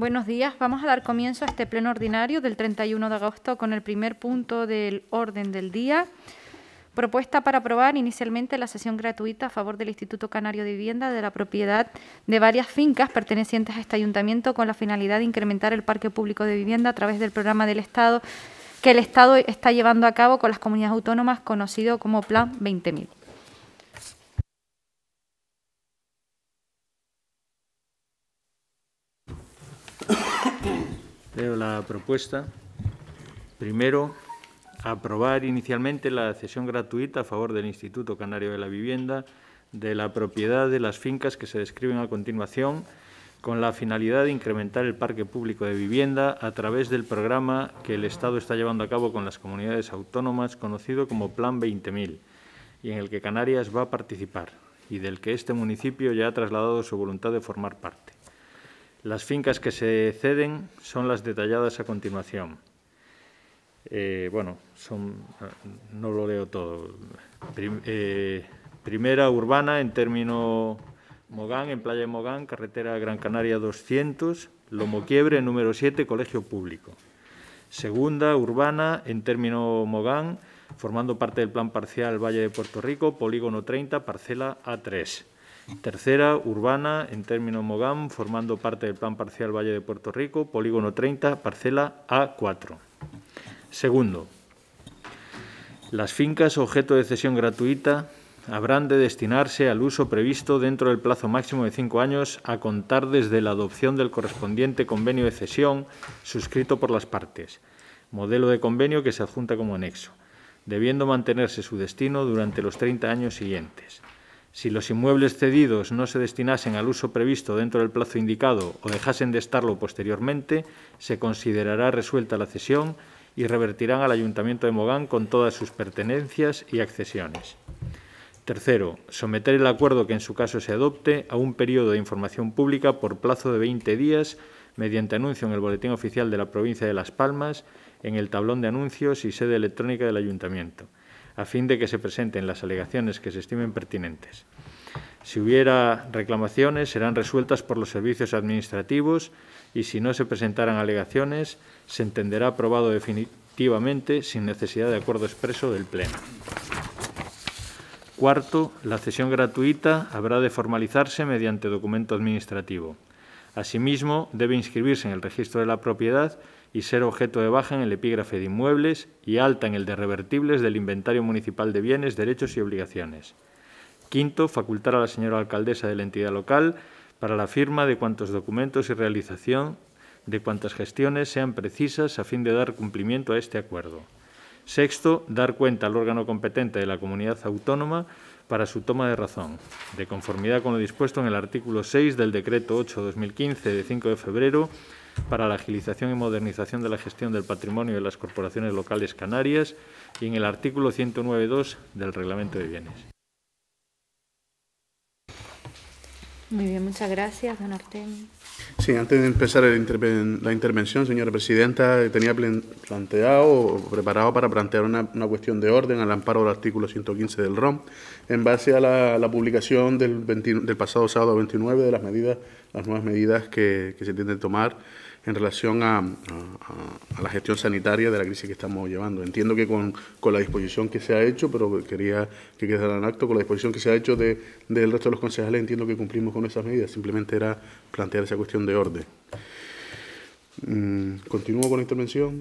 Buenos días. Vamos a dar comienzo a este pleno ordinario del 31 de agosto con el primer punto del orden del día. Propuesta para aprobar inicialmente la sesión gratuita a favor del Instituto Canario de Vivienda de la propiedad de varias fincas pertenecientes a este ayuntamiento con la finalidad de incrementar el parque público de vivienda a través del programa del Estado que el Estado está llevando a cabo con las comunidades autónomas conocido como Plan 20.000. la propuesta. Primero, aprobar inicialmente la cesión gratuita a favor del Instituto Canario de la Vivienda de la propiedad de las fincas que se describen a continuación con la finalidad de incrementar el parque público de vivienda a través del programa que el Estado está llevando a cabo con las comunidades autónomas, conocido como Plan 20.000, y en el que Canarias va a participar y del que este municipio ya ha trasladado su voluntad de formar parte. Las fincas que se ceden son las detalladas a continuación. Eh, bueno, son, no lo leo todo. Eh, primera urbana en término Mogán, en Playa de Mogán, carretera Gran Canaria 200, Lomo número 7, colegio público. Segunda urbana en término Mogán, formando parte del plan parcial Valle de Puerto Rico, polígono 30, parcela A3. Tercera, urbana, en término MOGAM, formando parte del Plan Parcial Valle de Puerto Rico, polígono 30, parcela A4. Segundo, las fincas objeto de cesión gratuita habrán de destinarse al uso previsto dentro del plazo máximo de cinco años a contar desde la adopción del correspondiente convenio de cesión suscrito por las partes, modelo de convenio que se adjunta como anexo, debiendo mantenerse su destino durante los 30 años siguientes. Si los inmuebles cedidos no se destinasen al uso previsto dentro del plazo indicado o dejasen de estarlo posteriormente, se considerará resuelta la cesión y revertirán al Ayuntamiento de Mogán con todas sus pertenencias y accesiones. Tercero, someter el acuerdo que en su caso se adopte a un periodo de información pública por plazo de 20 días mediante anuncio en el Boletín Oficial de la Provincia de Las Palmas, en el tablón de anuncios y sede electrónica del Ayuntamiento a fin de que se presenten las alegaciones que se estimen pertinentes. Si hubiera reclamaciones, serán resueltas por los servicios administrativos y si no se presentaran alegaciones, se entenderá aprobado definitivamente sin necesidad de acuerdo expreso del Pleno. Cuarto, la cesión gratuita habrá de formalizarse mediante documento administrativo. Asimismo, debe inscribirse en el registro de la propiedad y ser objeto de baja en el epígrafe de inmuebles y alta en el de revertibles del Inventario Municipal de Bienes, Derechos y Obligaciones. Quinto, facultar a la señora alcaldesa de la entidad local para la firma de cuantos documentos y realización de cuantas gestiones sean precisas a fin de dar cumplimiento a este acuerdo. Sexto, dar cuenta al órgano competente de la comunidad autónoma para su toma de razón, de conformidad con lo dispuesto en el artículo 6 del Decreto 8-2015 de 5 de febrero para la agilización y modernización de la gestión del patrimonio de las corporaciones locales canarias y en el artículo 109.2 del Reglamento de Bienes. Muy bien, muchas gracias, don Artemio. Sí, antes de empezar la intervención, señora presidenta, tenía planteado preparado para plantear una, cuestión de orden al amparo del artículo 115 del ROM, en base a la, publicación del, pasado sábado 29 de las medidas, las nuevas medidas que, que se tienden a tomar en relación a, la gestión sanitaria de la crisis que estamos llevando. Entiendo que con, la disposición que se ha hecho, pero quería que quedara en acto, con la disposición que se ha hecho del resto de los concejales, entiendo que cumplimos con esas medidas. Simplemente era plantear esa cuestión de orden. Mm, ¿Continúo con la intervención?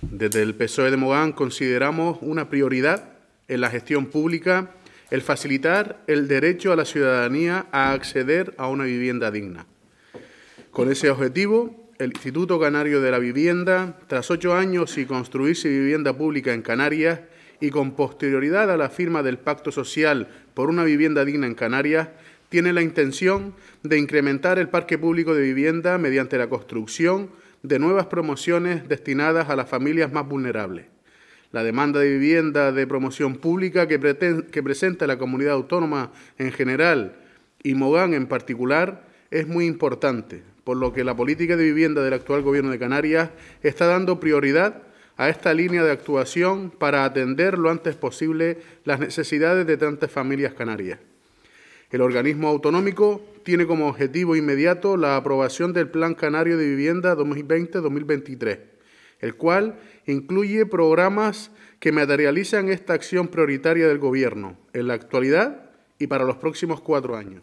Desde el PSOE de Mogán consideramos una prioridad en la gestión pública el facilitar el derecho a la ciudadanía a acceder a una vivienda digna con ese objetivo, el Instituto Canario de la Vivienda, tras ocho años y construirse vivienda pública en Canarias y con posterioridad a la firma del Pacto Social por una vivienda digna en Canarias, tiene la intención de incrementar el parque público de vivienda mediante la construcción de nuevas promociones destinadas a las familias más vulnerables. La demanda de vivienda de promoción pública que, que presenta la comunidad autónoma en general y Mogán en particular es muy importante, por lo que la política de vivienda del actual Gobierno de Canarias está dando prioridad a esta línea de actuación para atender lo antes posible las necesidades de tantas familias canarias. El organismo autonómico tiene como objetivo inmediato la aprobación del Plan Canario de Vivienda 2020-2023, el cual incluye programas que materializan esta acción prioritaria del Gobierno en la actualidad y para los próximos cuatro años.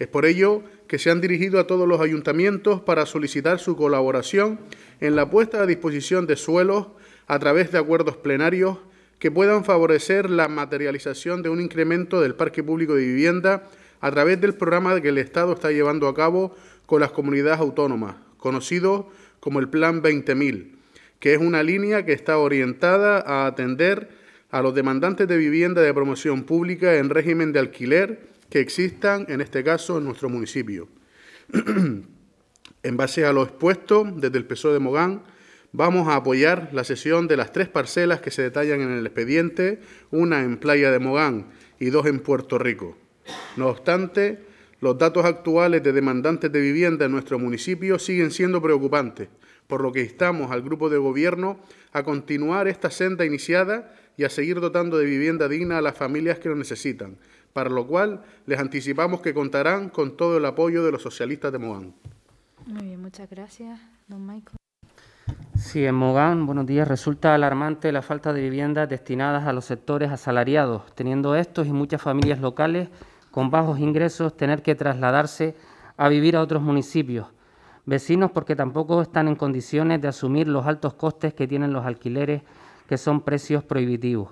Es por ello que se han dirigido a todos los ayuntamientos para solicitar su colaboración en la puesta a disposición de suelos a través de acuerdos plenarios que puedan favorecer la materialización de un incremento del parque público de vivienda a través del programa que el Estado está llevando a cabo con las comunidades autónomas, conocido como el Plan 20.000, que es una línea que está orientada a atender a los demandantes de vivienda de promoción pública en régimen de alquiler que existan, en este caso, en nuestro municipio. en base a lo expuesto desde el PSOE de Mogán, vamos a apoyar la cesión de las tres parcelas que se detallan en el expediente, una en Playa de Mogán y dos en Puerto Rico. No obstante, los datos actuales de demandantes de vivienda en nuestro municipio siguen siendo preocupantes, por lo que instamos al grupo de gobierno a continuar esta senda iniciada y a seguir dotando de vivienda digna a las familias que lo necesitan, para lo cual les anticipamos que contarán con todo el apoyo de los socialistas de Mogán. Muy bien, muchas gracias, don Michael. Sí, en Mogán, buenos días, resulta alarmante la falta de viviendas destinadas a los sectores asalariados, teniendo estos y muchas familias locales con bajos ingresos tener que trasladarse a vivir a otros municipios, vecinos porque tampoco están en condiciones de asumir los altos costes que tienen los alquileres, que son precios prohibitivos.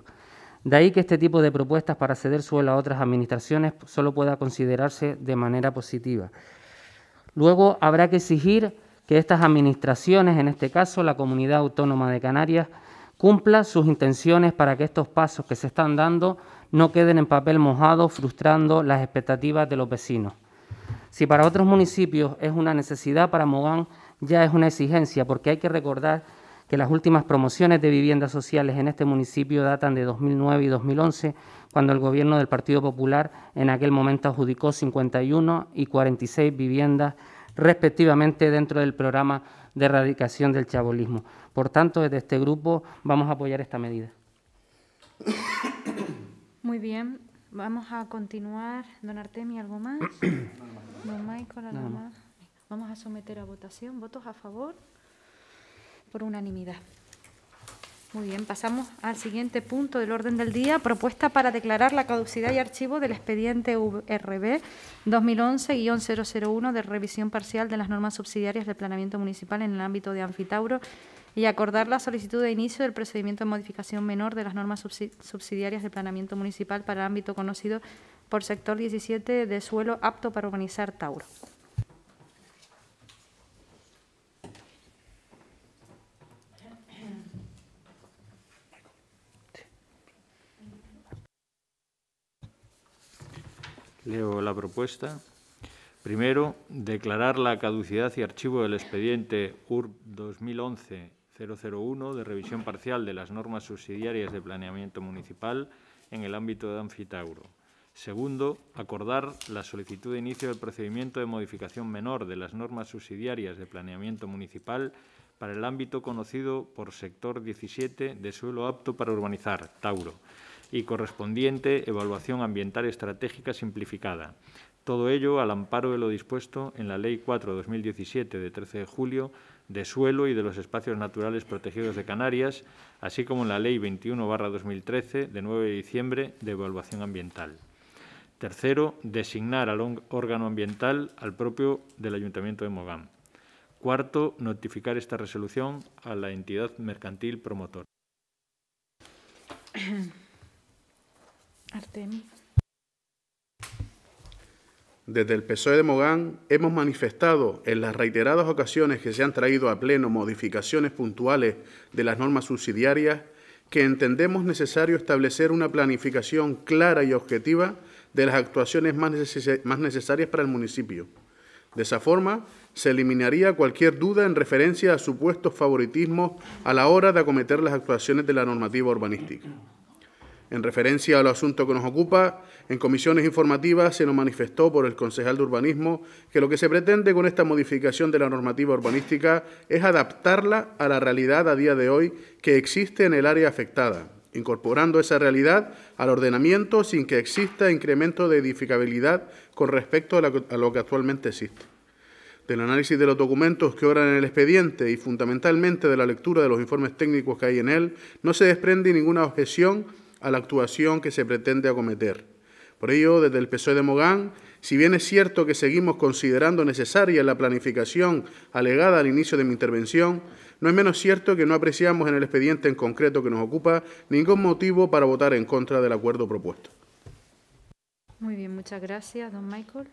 De ahí que este tipo de propuestas para ceder suelo a otras administraciones solo pueda considerarse de manera positiva. Luego habrá que exigir que estas administraciones, en este caso la Comunidad Autónoma de Canarias, cumpla sus intenciones para que estos pasos que se están dando no queden en papel mojado, frustrando las expectativas de los vecinos. Si para otros municipios es una necesidad, para Mogán ya es una exigencia, porque hay que recordar que las últimas promociones de viviendas sociales en este municipio datan de 2009 y 2011, cuando el gobierno del Partido Popular en aquel momento adjudicó 51 y 46 viviendas respectivamente dentro del programa de erradicación del chabolismo. Por tanto, desde este grupo vamos a apoyar esta medida. Muy bien, vamos a continuar. Don Artemi, ¿algo más? Don Michael, ¿algo más? Vamos a someter a votación. ¿Votos a favor? por unanimidad. Muy bien, pasamos al siguiente punto del orden del día, propuesta para declarar la caducidad y archivo del expediente URB 2011-001 de revisión parcial de las normas subsidiarias del planeamiento municipal en el ámbito de Anfitauro y acordar la solicitud de inicio del procedimiento de modificación menor de las normas subsidiarias del planeamiento municipal para el ámbito conocido por sector 17 de suelo apto para urbanizar Tauro. Leo la propuesta. Primero, declarar la caducidad y archivo del expediente URB 2011-001 de revisión parcial de las normas subsidiarias de planeamiento municipal en el ámbito de Anfitauro. Segundo, acordar la solicitud de inicio del procedimiento de modificación menor de las normas subsidiarias de planeamiento municipal para el ámbito conocido por sector 17 de suelo apto para urbanizar, Tauro y correspondiente evaluación ambiental estratégica simplificada. Todo ello al amparo de lo dispuesto en la Ley 4-2017 de 13 de julio de suelo y de los espacios naturales protegidos de Canarias, así como en la Ley 21-2013 de 9 de diciembre de evaluación ambiental. Tercero, designar al órgano ambiental al propio del Ayuntamiento de Mogán. Cuarto, notificar esta resolución a la entidad mercantil promotora. Artemis. Desde el PSOE de Mogán hemos manifestado en las reiteradas ocasiones que se han traído a pleno modificaciones puntuales de las normas subsidiarias que entendemos necesario establecer una planificación clara y objetiva de las actuaciones más, más necesarias para el municipio. De esa forma, se eliminaría cualquier duda en referencia a supuestos favoritismos a la hora de acometer las actuaciones de la normativa urbanística. En referencia al asunto que nos ocupa, en comisiones informativas se nos manifestó por el concejal de urbanismo que lo que se pretende con esta modificación de la normativa urbanística es adaptarla a la realidad a día de hoy que existe en el área afectada, incorporando esa realidad al ordenamiento sin que exista incremento de edificabilidad con respecto a lo que actualmente existe del análisis de los documentos que obran en el expediente y fundamentalmente de la lectura de los informes técnicos que hay en él, no se desprende ninguna objeción a la actuación que se pretende acometer. Por ello, desde el PSOE de Mogán, si bien es cierto que seguimos considerando necesaria la planificación alegada al inicio de mi intervención, no es menos cierto que no apreciamos en el expediente en concreto que nos ocupa ningún motivo para votar en contra del acuerdo propuesto. Muy bien, muchas gracias, don Michael.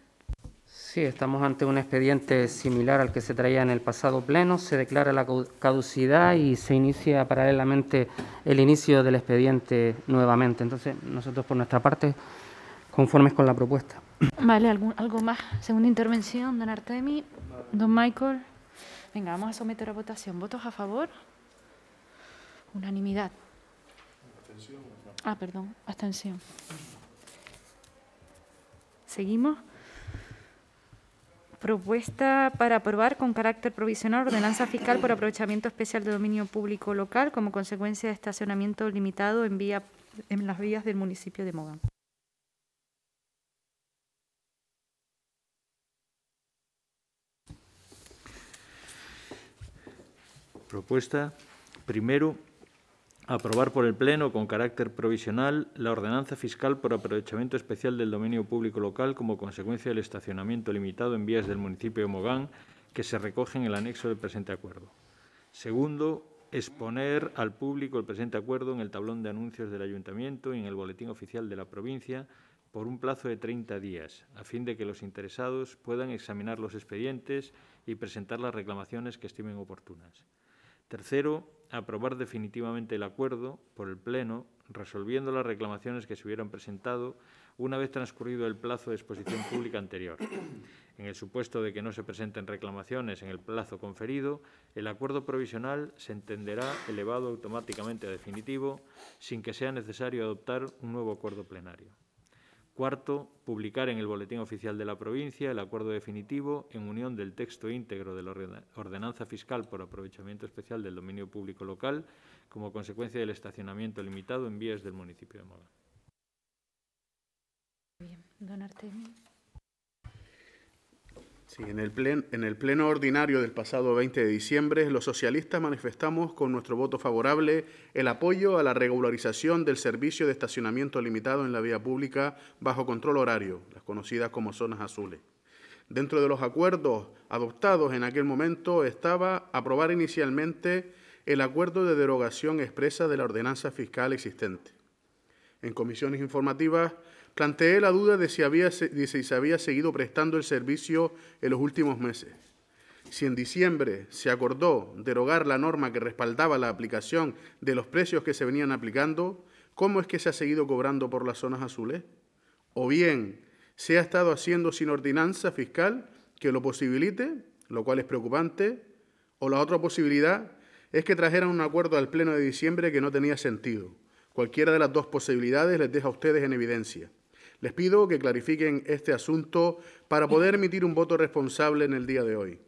Sí, estamos ante un expediente similar al que se traía en el pasado pleno. Se declara la caducidad y se inicia paralelamente el inicio del expediente nuevamente. Entonces, nosotros por nuestra parte, conformes con la propuesta. Vale, algo más? Segunda intervención, don Artemi, don Michael. Venga, vamos a someter a votación. ¿Votos a favor? Unanimidad. Ah, perdón, abstención. ¿Seguimos? propuesta para aprobar con carácter provisional ordenanza fiscal por aprovechamiento especial de dominio público local como consecuencia de estacionamiento limitado en, vía, en las vías del municipio de Mogán. Propuesta, primero, aprobar por el Pleno con carácter provisional la ordenanza fiscal por aprovechamiento especial del dominio público local como consecuencia del estacionamiento limitado en vías del municipio de Mogán que se recoge en el anexo del presente acuerdo. Segundo, exponer al público el presente acuerdo en el tablón de anuncios del Ayuntamiento y en el Boletín Oficial de la provincia por un plazo de 30 días, a fin de que los interesados puedan examinar los expedientes y presentar las reclamaciones que estimen oportunas. Tercero, aprobar definitivamente el acuerdo por el Pleno, resolviendo las reclamaciones que se hubieran presentado una vez transcurrido el plazo de exposición pública anterior. En el supuesto de que no se presenten reclamaciones en el plazo conferido, el acuerdo provisional se entenderá elevado automáticamente a definitivo sin que sea necesario adoptar un nuevo acuerdo plenario. Cuarto, publicar en el Boletín Oficial de la Provincia el acuerdo definitivo en unión del texto íntegro de la ordenanza fiscal por aprovechamiento especial del dominio público local como consecuencia del estacionamiento limitado en vías del municipio de Mola. Bien, don Artemio en el, plen, en el pleno ordinario del pasado 20 de diciembre, los socialistas manifestamos con nuestro voto favorable el apoyo a la regularización del servicio de estacionamiento limitado en la vía pública bajo control horario, las conocidas como zonas azules. Dentro de los acuerdos adoptados en aquel momento estaba aprobar inicialmente el acuerdo de derogación expresa de la ordenanza fiscal existente. En comisiones informativas planteé la duda de si, había, si se había seguido prestando el servicio en los últimos meses. Si en diciembre se acordó derogar la norma que respaldaba la aplicación de los precios que se venían aplicando, ¿cómo es que se ha seguido cobrando por las zonas azules? O bien, ¿se ha estado haciendo sin ordenanza fiscal que lo posibilite, lo cual es preocupante? O la otra posibilidad es que trajeran un acuerdo al Pleno de diciembre que no tenía sentido. Cualquiera de las dos posibilidades les deja a ustedes en evidencia. Les pido que clarifiquen este asunto para poder emitir un voto responsable en el día de hoy.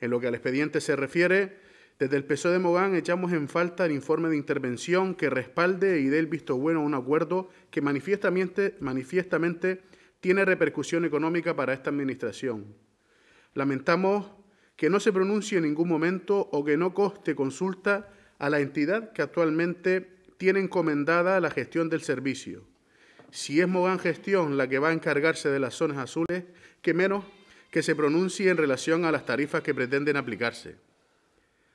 En lo que al expediente se refiere, desde el PSOE de Mogán echamos en falta el informe de intervención que respalde y dé el visto bueno a un acuerdo que manifiestamente, manifiestamente tiene repercusión económica para esta Administración. Lamentamos que no se pronuncie en ningún momento o que no coste consulta a la entidad que actualmente tiene encomendada la gestión del servicio. Si es Mogán Gestión la que va a encargarse de las zonas azules, que menos que se pronuncie en relación a las tarifas que pretenden aplicarse.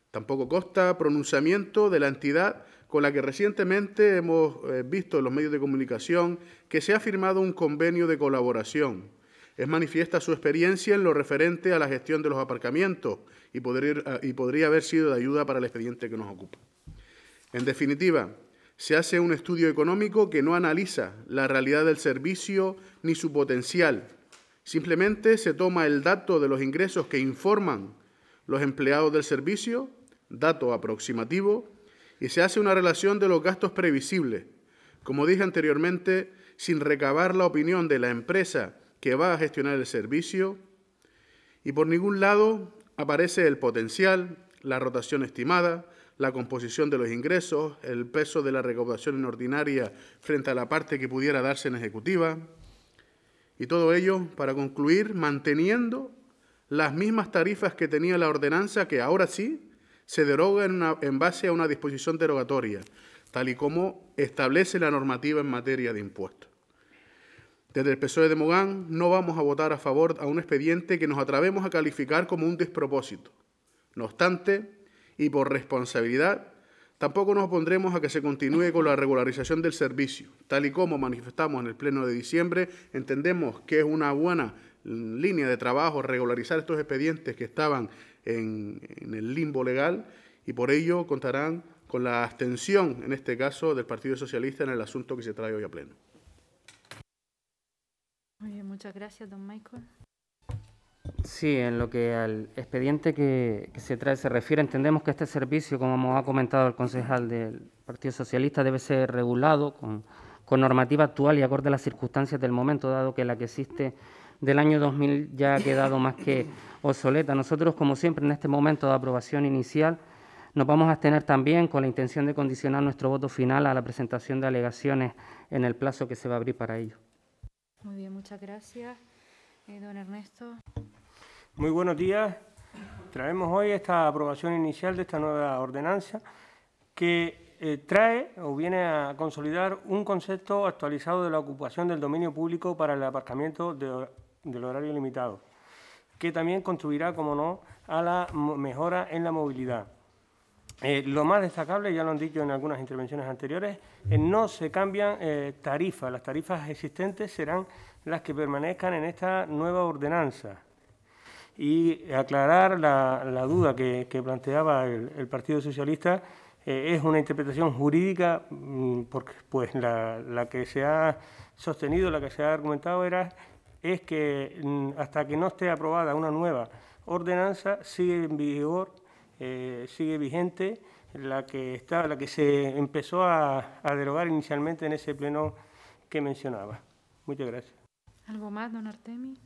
Tampoco consta pronunciamiento de la entidad con la que recientemente hemos eh, visto en los medios de comunicación que se ha firmado un convenio de colaboración. Es manifiesta su experiencia en lo referente a la gestión de los aparcamientos y, y podría haber sido de ayuda para el expediente que nos ocupa. En definitiva, se hace un estudio económico que no analiza la realidad del servicio ni su potencial. Simplemente se toma el dato de los ingresos que informan los empleados del servicio, dato aproximativo, y se hace una relación de los gastos previsibles. Como dije anteriormente, sin recabar la opinión de la empresa que va a gestionar el servicio, y por ningún lado aparece el potencial, la rotación estimada, la composición de los ingresos, el peso de la recaudación en ordinaria frente a la parte que pudiera darse en ejecutiva, y todo ello para concluir manteniendo las mismas tarifas que tenía la ordenanza que ahora sí se deroga en, base a una disposición derogatoria, tal y como establece la normativa en materia de impuestos. Desde el PSOE de Mogán no vamos a votar a favor a un expediente que nos atrevemos a calificar como un despropósito. No obstante, y por responsabilidad, tampoco nos opondremos a que se continúe con la regularización del servicio. Tal y como manifestamos en el Pleno de diciembre, entendemos que es una buena línea de trabajo regularizar estos expedientes que estaban en, el limbo legal y por ello contarán con la abstención, en este caso, del Partido Socialista en el asunto que se trae hoy a pleno. muchas gracias, don Michael. Sí, en lo que al expediente que, se trae se refiere, entendemos que este servicio, como ha comentado el concejal del Partido Socialista, debe ser regulado con, con normativa actual y acorde a las circunstancias del momento, dado que la que existe del año 2000 ya ha quedado más que obsoleta. Nosotros, como siempre, en este momento de aprobación inicial, nos vamos a abstener también con la intención de condicionar nuestro voto final a la presentación de alegaciones en el plazo que se va a abrir para ello. Muy bien, muchas gracias. Eh, don Ernesto. Muy buenos días. Traemos hoy esta aprobación inicial de esta nueva ordenanza que eh, trae o viene a consolidar un concepto actualizado de la ocupación del dominio público para el aparcamiento del horario limitado, que también contribuirá, como no, a la mejora en la movilidad. Eh, lo más destacable, ya lo han dicho en algunas intervenciones anteriores, no se cambian tarifas. Las tarifas existentes serán las que permanezcan en esta nueva ordenanza y aclarar la, duda que, planteaba el, Partido Socialista eh, es una interpretación jurídica, mm, porque pues la, que se ha sostenido, la que se ha argumentado era es que mm, hasta que no esté aprobada una nueva ordenanza sigue en vigor, eh, sigue vigente la que está, la que se empezó a derogar inicialmente en ese pleno que mencionaba. Muchas gracias. ¿Algo más, don Artemi?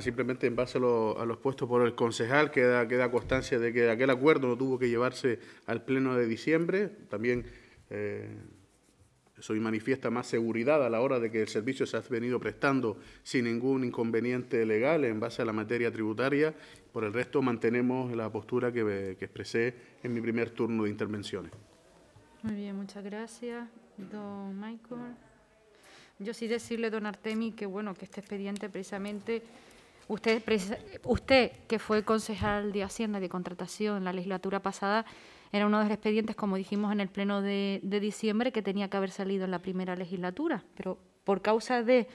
Simplemente en base a, los puestos por el concejal queda, constancia de que aquel acuerdo no tuvo que llevarse al pleno de diciembre. También eh, manifiesta más seguridad a la hora de que el servicio se ha venido prestando sin ningún inconveniente legal en base a la materia tributaria. Por el resto mantenemos la postura que, que expresé en mi primer turno de intervenciones. Muy bien, muchas gracias, don Michael. Yo sí decirle, don Artemi, que bueno, que este expediente precisamente, usted, usted que fue concejal de Hacienda y de Contratación en la legislatura pasada, era uno de los expedientes, como dijimos en el pleno de, diciembre, que tenía que haber salido en la primera legislatura, pero por causa de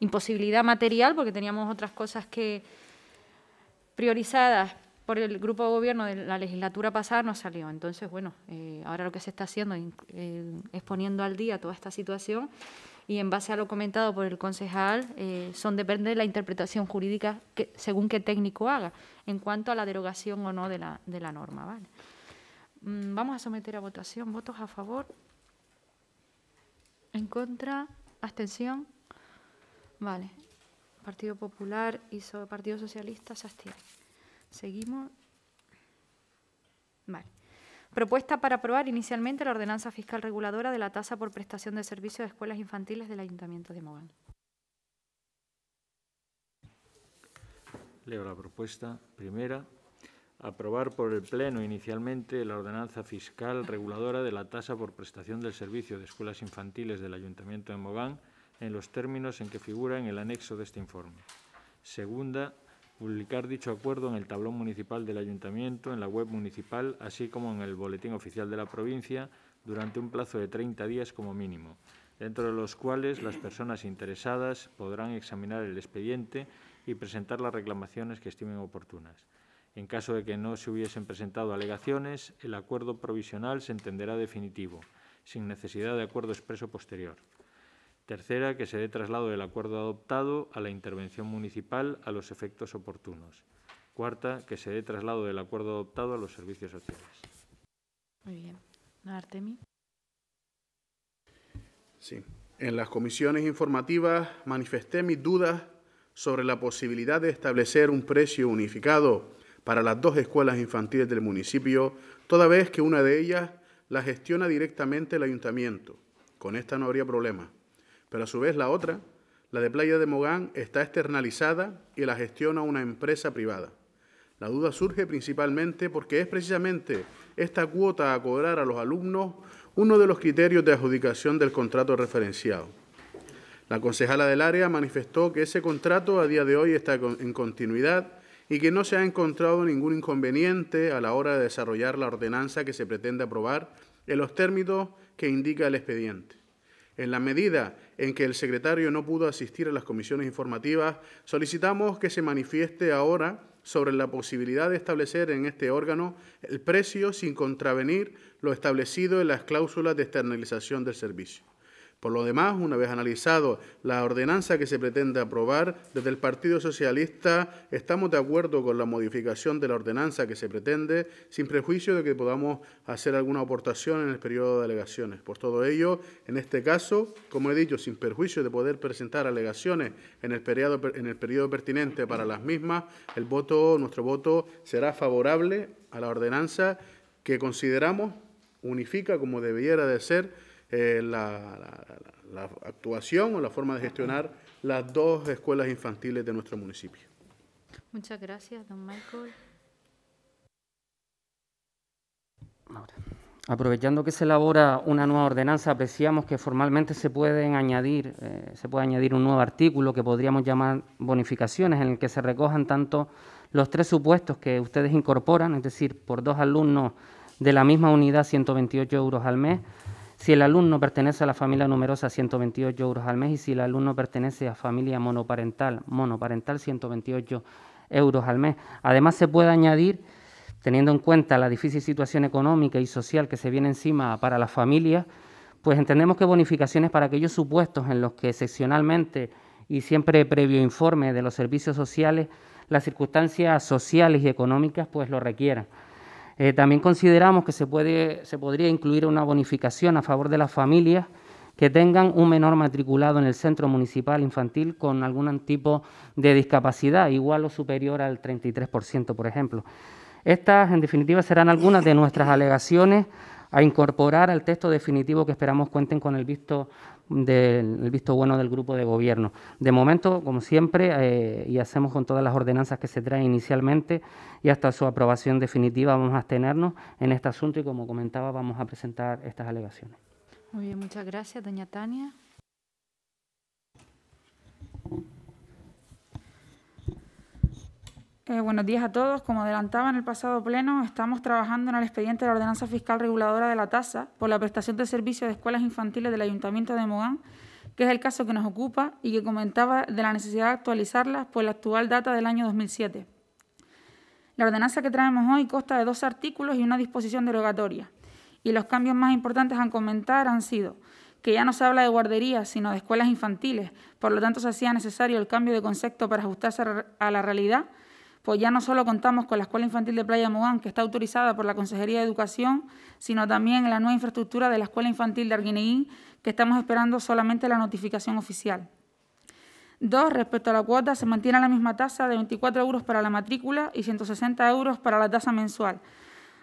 imposibilidad material, porque teníamos otras cosas que priorizadas por el grupo de gobierno de la legislatura pasada no salió. Entonces, bueno, eh, ahora lo que se está haciendo es eh, poniendo al día toda esta situación y en base a lo comentado por el concejal, eh, son depende de la interpretación jurídica que, según qué técnico haga, en cuanto a la derogación o no de la, de la norma. ¿vale? Mm, vamos a someter a votación. ¿Votos a favor? ¿En contra? ¿Abstención? Vale. Partido Popular y Partido Socialista se Seguimos. Vale propuesta para aprobar inicialmente la ordenanza fiscal reguladora de la tasa por prestación de servicios de escuelas infantiles del Ayuntamiento de Mogán. Leo la propuesta. Primera, aprobar por el Pleno inicialmente la ordenanza fiscal reguladora de la tasa por prestación del servicio de escuelas infantiles del Ayuntamiento de Mogán en los términos en que figura en el anexo de este informe. Segunda, publicar dicho acuerdo en el tablón municipal del ayuntamiento, en la web municipal, así como en el boletín oficial de la provincia, durante un plazo de 30 días como mínimo, dentro de los cuales las personas interesadas podrán examinar el expediente y presentar las reclamaciones que estimen oportunas. En caso de que no se hubiesen presentado alegaciones, el acuerdo provisional se entenderá definitivo, sin necesidad de acuerdo expreso posterior. Tercera, que se dé traslado del acuerdo adoptado a la intervención municipal a los efectos oportunos. Cuarta, que se dé traslado del acuerdo adoptado a los servicios sociales. Muy bien. Artemi. Sí. En las comisiones informativas manifesté mis dudas sobre la posibilidad de establecer un precio unificado para las dos escuelas infantiles del municipio, toda vez que una de ellas la gestiona directamente el ayuntamiento. Con esta no habría problema. Pero a su vez la otra, la de Playa de Mogán, está externalizada y la gestiona una empresa privada. La duda surge principalmente porque es precisamente esta cuota a cobrar a los alumnos uno de los criterios de adjudicación del contrato referenciado. La concejala del área manifestó que ese contrato a día de hoy está en continuidad y que no se ha encontrado ningún inconveniente a la hora de desarrollar la ordenanza que se pretende aprobar en los términos que indica el expediente. En la medida en que el secretario no pudo asistir a las comisiones informativas, solicitamos que se manifieste ahora sobre la posibilidad de establecer en este órgano el precio sin contravenir lo establecido en las cláusulas de externalización del servicio. Por lo demás, una vez analizado la ordenanza que se pretende aprobar, desde el Partido Socialista estamos de acuerdo con la modificación de la ordenanza que se pretende, sin prejuicio de que podamos hacer alguna aportación en el periodo de alegaciones. Por todo ello, en este caso, como he dicho, sin perjuicio de poder presentar alegaciones en el periodo, en el pertinente para las mismas, el voto, nuestro voto será favorable a la ordenanza que consideramos unifica como debiera de ser eh, la, actuación o la forma de gestionar las dos escuelas infantiles de nuestro municipio. Muchas gracias, don Michael. Aprovechando que se elabora una nueva ordenanza, apreciamos que formalmente se pueden añadir, eh, se puede añadir un nuevo artículo que podríamos llamar bonificaciones, en el que se recojan tanto los tres supuestos que ustedes incorporan, es decir, por dos alumnos de la misma unidad 128 euros al mes, si el alumno pertenece a la familia numerosa, 128 euros al mes. Y si el alumno pertenece a familia monoparental, monoparental, 128 euros al mes. Además, se puede añadir, teniendo en cuenta la difícil situación económica y social que se viene encima para las familias, pues entendemos que bonificaciones para aquellos supuestos en los que excepcionalmente y siempre previo informe de los servicios sociales, las circunstancias sociales y económicas pues lo requieran. Eh, también consideramos que se, puede, se podría incluir una bonificación a favor de las familias que tengan un menor matriculado en el centro municipal infantil con algún tipo de discapacidad, igual o superior al 33%, por ejemplo. Estas, en definitiva, serán algunas de nuestras alegaciones a incorporar al texto definitivo que esperamos cuenten con el visto del visto bueno del grupo de gobierno. De momento, como siempre, eh, y hacemos con todas las ordenanzas que se traen inicialmente y hasta su aprobación definitiva, vamos a abstenernos en este asunto y, como comentaba, vamos a presentar estas alegaciones. Muy bien, muchas gracias, doña Tania. Eh, buenos días a todos. Como adelantaba en el pasado pleno, estamos trabajando en el expediente de la ordenanza fiscal reguladora de la tasa por la prestación de servicios de escuelas infantiles del Ayuntamiento de Mogán, que es el caso que nos ocupa y que comentaba de la necesidad de actualizarlas por la actual data del año 2007. La ordenanza que traemos hoy consta de dos artículos y una disposición derogatoria. Y los cambios más importantes a comentar han sido que ya no se habla de guarderías, sino de escuelas infantiles, por lo tanto se hacía necesario el cambio de concepto para ajustarse a la realidad pues ya no solo contamos con la Escuela Infantil de Playa Mogán, que está autorizada por la Consejería de Educación, sino también la nueva infraestructura de la Escuela Infantil de Arguineguín, que estamos esperando solamente la notificación oficial. Dos, respecto a la cuota, se mantiene la misma tasa de 24 euros para la matrícula y 160 euros para la tasa mensual,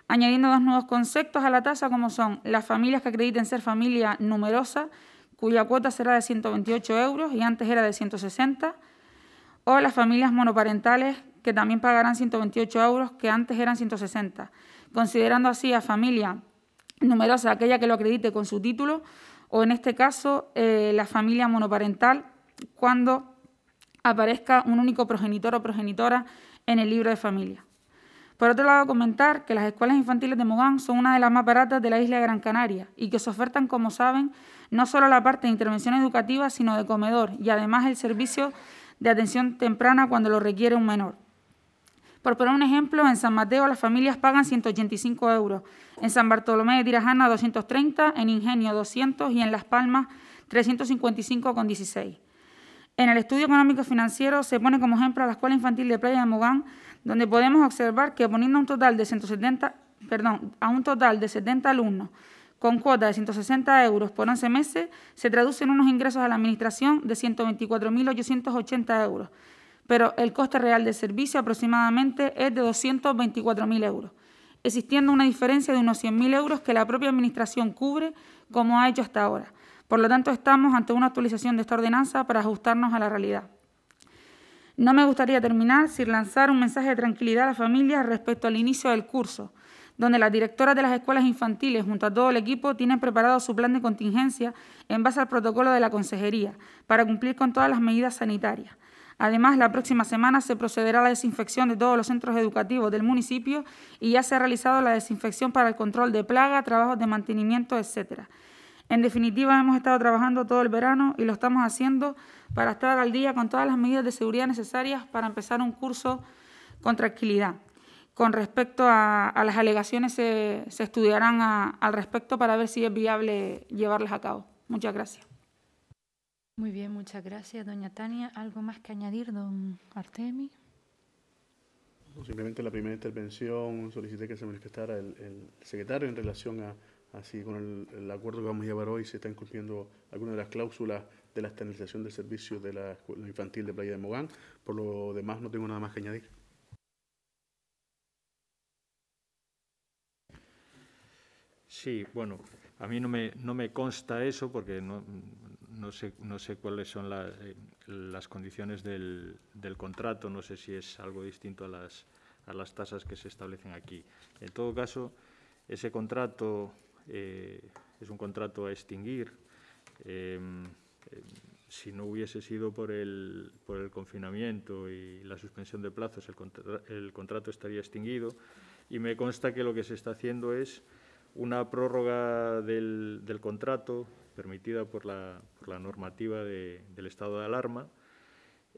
añadiendo dos nuevos conceptos a la tasa, como son las familias que acrediten ser familia numerosa, cuya cuota será de 128 euros y antes era de 160, o las familias monoparentales que también pagarán 128 euros, que antes eran 160, considerando así a familia numerosa aquella que lo acredite con su título, o en este caso eh, la familia monoparental, cuando aparezca un único progenitor o progenitora en el libro de familia. Por otro lado, comentar que las escuelas infantiles de Mogán son una de las más baratas de la isla de Gran Canaria y que se ofertan, como saben, no solo la parte de intervención educativa, sino de comedor y además el servicio de atención temprana cuando lo requiere un menor. Por poner un ejemplo, en San Mateo las familias pagan 185 euros, en San Bartolomé de Tirajana 230, en Ingenio 200 y en Las Palmas 355,16. En el estudio económico financiero se pone como ejemplo a la Escuela Infantil de Playa de Mogán, donde podemos observar que poniendo a un total de 70 alumnos con cuota de 160 euros por 11 meses, se traducen unos ingresos a la Administración de 124.880 euros, pero el coste real del servicio aproximadamente es de 224.000 euros, existiendo una diferencia de unos 100.000 euros que la propia Administración cubre como ha hecho hasta ahora. Por lo tanto, estamos ante una actualización de esta ordenanza para ajustarnos a la realidad. No me gustaría terminar sin lanzar un mensaje de tranquilidad a las familias respecto al inicio del curso, donde las directoras de las escuelas infantiles junto a todo el equipo tienen preparado su plan de contingencia en base al protocolo de la consejería para cumplir con todas las medidas sanitarias. Además, la próxima semana se procederá a la desinfección de todos los centros educativos del municipio y ya se ha realizado la desinfección para el control de plaga, trabajos de mantenimiento, etcétera. En definitiva, hemos estado trabajando todo el verano y lo estamos haciendo para estar al día con todas las medidas de seguridad necesarias para empezar un curso con tranquilidad. Con respecto a, las alegaciones, se, estudiarán al respecto para ver si es viable llevarlas a cabo. Muchas gracias. Muy bien, muchas gracias, doña Tania. ¿Algo más que añadir, don Artemi? simplemente la primera intervención solicité que se manifestara el, secretario en relación a, así con el, acuerdo que vamos a llevar hoy se está incumpliendo alguna de las cláusulas de la externalización del servicio de la escuela infantil de Playa de Mogán. Por lo demás, no tengo nada más que añadir. Sí, bueno, a mí no me, no me consta eso porque no, no sé, cuáles son eh, las condiciones del, contrato, no sé si es algo distinto a las, tasas que se establecen aquí. En todo caso, ese contrato eh, es un contrato a extinguir. Em, em, si no hubiese sido por el, confinamiento y la suspensión de plazos, el, contrato estaría extinguido. Y me consta que lo que se está haciendo es una prórroga del, del contrato permitida por la, por la normativa del estado de alarma.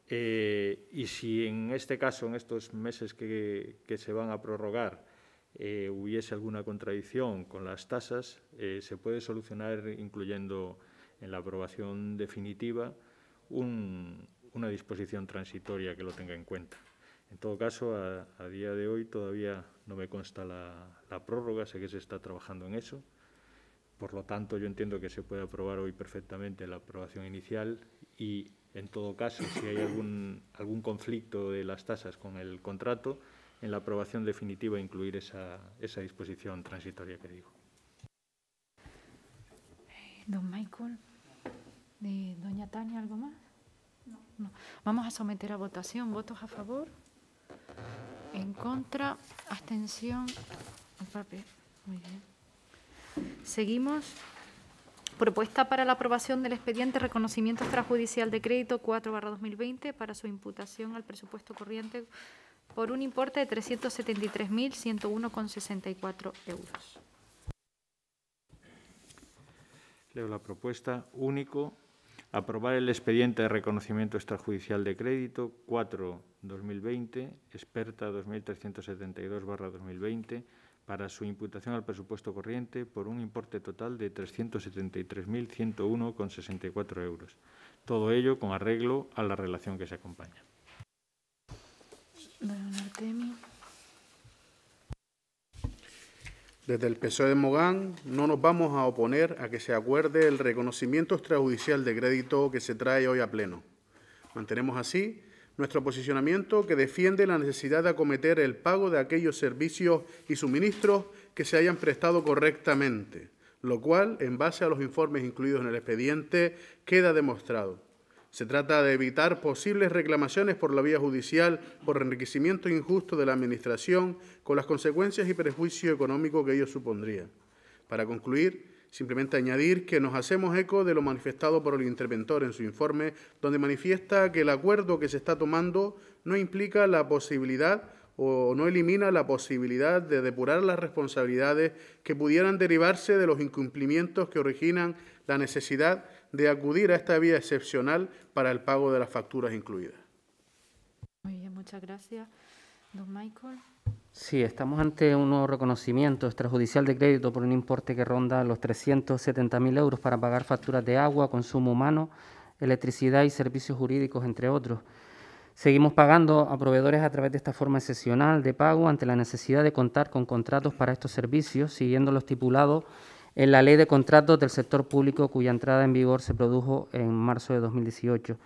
Eh, y si en este caso, en estos meses que, se van a prorrogar, eh, hubiese alguna contradicción con las tasas, eh, se puede solucionar incluyendo en la aprobación definitiva una disposición transitoria que lo tenga en cuenta. En todo caso, a, día de hoy todavía no me consta la prórroga, sé que se está trabajando en eso. Por lo tanto, yo entiendo que se puede aprobar hoy perfectamente la aprobación inicial y, en todo caso, si hay algún, algún conflicto de las tasas con el contrato, en la aprobación definitiva incluir esa, esa disposición transitoria que digo. Eh, don Michael, de eh, doña Tania, ¿algo más? No. no. Vamos a someter a votación. ¿Votos a favor? ¿En contra? ¿Abstención? papel. Muy bien. Seguimos. Propuesta para la aprobación del expediente Reconocimiento Extrajudicial de Crédito 4-2020 para su imputación al presupuesto corriente por un importe de 373.101,64 euros. Leo la propuesta. Único. Aprobar el expediente de reconocimiento extrajudicial de crédito 4-2020, experta 2372-2020 para su imputación al presupuesto corriente por un importe total de 373.101,64 euros. Todo ello con arreglo a la relación que se acompaña. Desde el PSOE de Mogán no nos vamos a oponer a que se acuerde el reconocimiento extrajudicial de crédito que se trae hoy a pleno. Mantenemos así nuestro posicionamiento que defiende la necesidad de acometer el pago de aquellos servicios y suministros que se hayan prestado correctamente, lo cual, en base a los informes incluidos en el expediente, queda demostrado. Se trata de evitar posibles reclamaciones por la vía judicial por enriquecimiento injusto de la Administración con las consecuencias y perjuicio económico que ello supondría. Para concluir, Simplemente añadir que nos hacemos eco de lo manifestado por el interventor en su informe, donde manifiesta que el acuerdo que se está tomando no implica la posibilidad o no elimina la posibilidad de depurar las responsabilidades que pudieran derivarse de los incumplimientos que originan la necesidad de acudir a esta vía excepcional para el pago de las facturas incluidas. Muy bien, muchas gracias, don Michael. Sí, estamos ante un nuevo reconocimiento extrajudicial de crédito por un importe que ronda los 370.000 euros para pagar facturas de agua, consumo humano, electricidad y servicios jurídicos, entre otros. Seguimos pagando a proveedores a través de esta forma excepcional de pago ante la necesidad de contar con contratos para estos servicios, siguiendo lo estipulado en la Ley de Contratos del Sector Público, cuya entrada en vigor se produjo en marzo de 2018.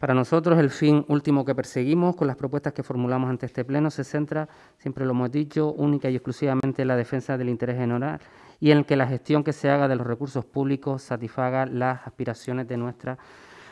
Para nosotros el fin último que perseguimos con las propuestas que formulamos ante este Pleno se centra, siempre lo hemos dicho, única y exclusivamente en la defensa del interés general y en que la gestión que se haga de los recursos públicos satisfaga las aspiraciones de nuestra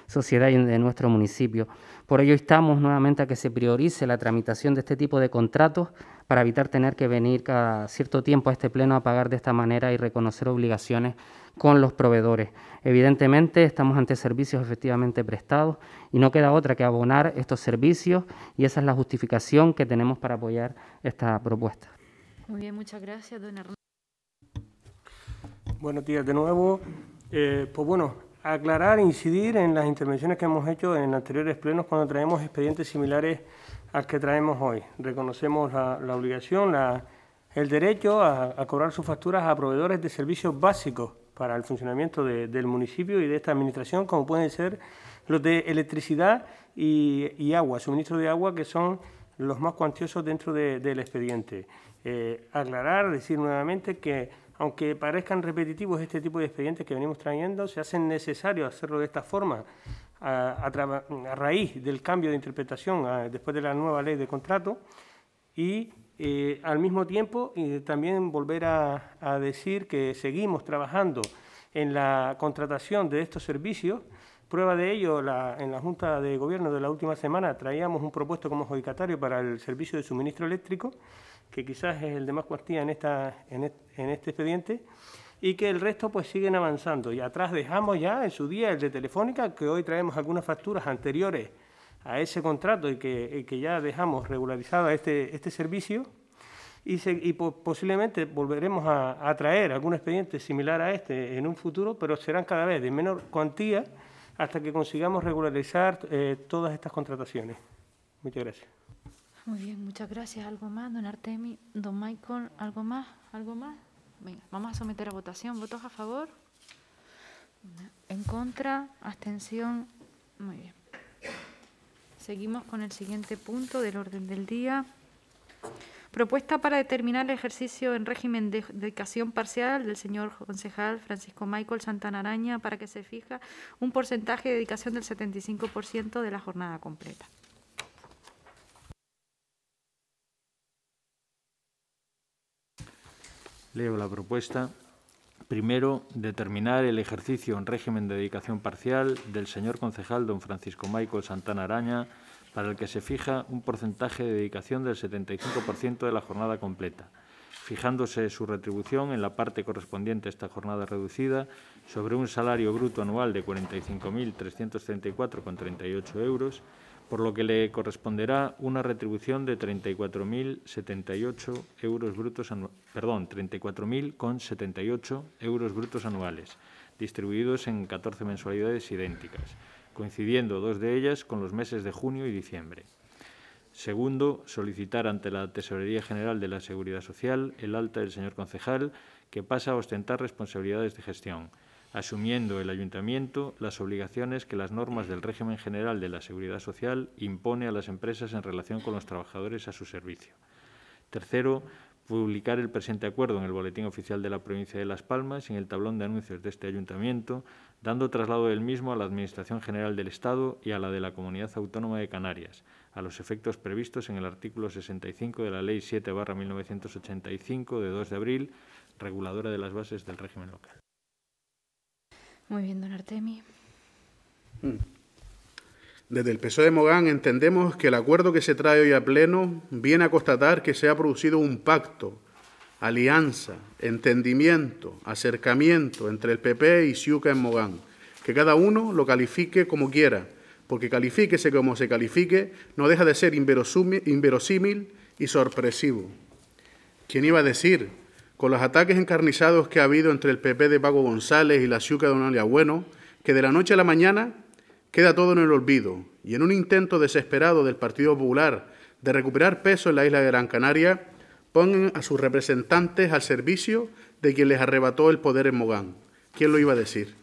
sociedad y de nuestro municipio. Por ello estamos nuevamente a que se priorice la tramitación de este tipo de contratos para evitar tener que venir cada cierto tiempo a este Pleno a pagar de esta manera y reconocer obligaciones con los proveedores. Evidentemente estamos ante servicios efectivamente prestados y no queda otra que abonar estos servicios y esa es la justificación que tenemos para apoyar esta propuesta. Muy bien, muchas gracias, don Hernán. Buenos días de nuevo. Eh, pues bueno, aclarar, incidir en las intervenciones que hemos hecho en anteriores plenos cuando traemos expedientes similares al que traemos hoy. Reconocemos la, obligación, el derecho a, a cobrar sus facturas a proveedores de servicios básicos para el funcionamiento del municipio y de esta administración, como pueden ser los de electricidad y, agua, suministro de agua, que son los más cuantiosos dentro del expediente. Eh, aclarar, decir nuevamente que aunque parezcan repetitivos este tipo de expedientes que venimos trayendo, se hace necesario hacerlo de esta forma a, raíz del cambio de interpretación después de la nueva ley de contrato y al mismo tiempo, y también volver a, decir que seguimos trabajando en la contratación de estos servicios. Prueba de ello, en la Junta de Gobierno de la última semana traíamos un propuesto como adjudicatario para el servicio de suministro eléctrico, que quizás es el de más cuantía en, esta, en, e, en este expediente, y que el resto pues siguen avanzando. Y atrás dejamos ya en su día el de Telefónica, que hoy traemos algunas facturas anteriores a ese contrato y que, que ya dejamos regularizado este, este servicio y, posiblemente volveremos a, traer algún expediente similar a este en un futuro, pero serán cada vez de menor cuantía hasta que consigamos regularizar eh, todas estas contrataciones. Muchas gracias. Muy bien, muchas gracias. ¿Algo más, don Artemi? Don Michael, ¿algo más? ¿Algo más? Venga, vamos a someter a votación. ¿Votos a favor? En contra, abstención. Muy bien. Seguimos con el siguiente punto del orden del día. Propuesta para determinar el ejercicio en régimen de dedicación parcial del señor concejal Francisco Michael Santana Araña para que se fija un porcentaje de dedicación del 75% de la jornada completa. Leo la propuesta. Primero, determinar el ejercicio en régimen de dedicación parcial del señor concejal don Francisco Michael Santana Araña, para el que se fija un porcentaje de dedicación del 75% de la jornada completa, fijándose su retribución en la parte correspondiente a esta jornada reducida sobre un salario bruto anual de 45.334,38 euros por lo que le corresponderá una retribución de 34.078 euros brutos perdón, 34.078 euros brutos anuales, distribuidos en 14 mensualidades idénticas, coincidiendo dos de ellas con los meses de junio y diciembre. Segundo, solicitar ante la Tesorería General de la Seguridad Social el alta del señor concejal, que pasa a ostentar responsabilidades de gestión asumiendo el Ayuntamiento las obligaciones que las normas del régimen general de la Seguridad Social impone a las empresas en relación con los trabajadores a su servicio. Tercero, publicar el presente acuerdo en el Boletín Oficial de la Provincia de Las Palmas y en el tablón de anuncios de este Ayuntamiento, dando traslado del mismo a la Administración General del Estado y a la de la Comunidad Autónoma de Canarias, a los efectos previstos en el artículo 65 de la Ley 7-1985 de 2 de abril, reguladora de las bases del régimen local. Muy bien, don Artemi. Mm. Desde el PSOE de Mogán entendemos que el acuerdo que se trae hoy a pleno viene a constatar que se ha producido un pacto, alianza, entendimiento, acercamiento entre el PP y SIUCA en Mogán, que cada uno lo califique como quiera, porque califíquese como se califique, no deja de ser inverosímil y sorpresivo. ¿Quién iba a decir con los ataques encarnizados que ha habido entre el PP de Paco González y la ciuca de Donalia Bueno, que de la noche a la mañana queda todo en el olvido y en un intento desesperado del Partido Popular de recuperar peso en la isla de Gran Canaria, ponen a sus representantes al servicio de quien les arrebató el poder en Mogán. ¿Quién lo iba a decir?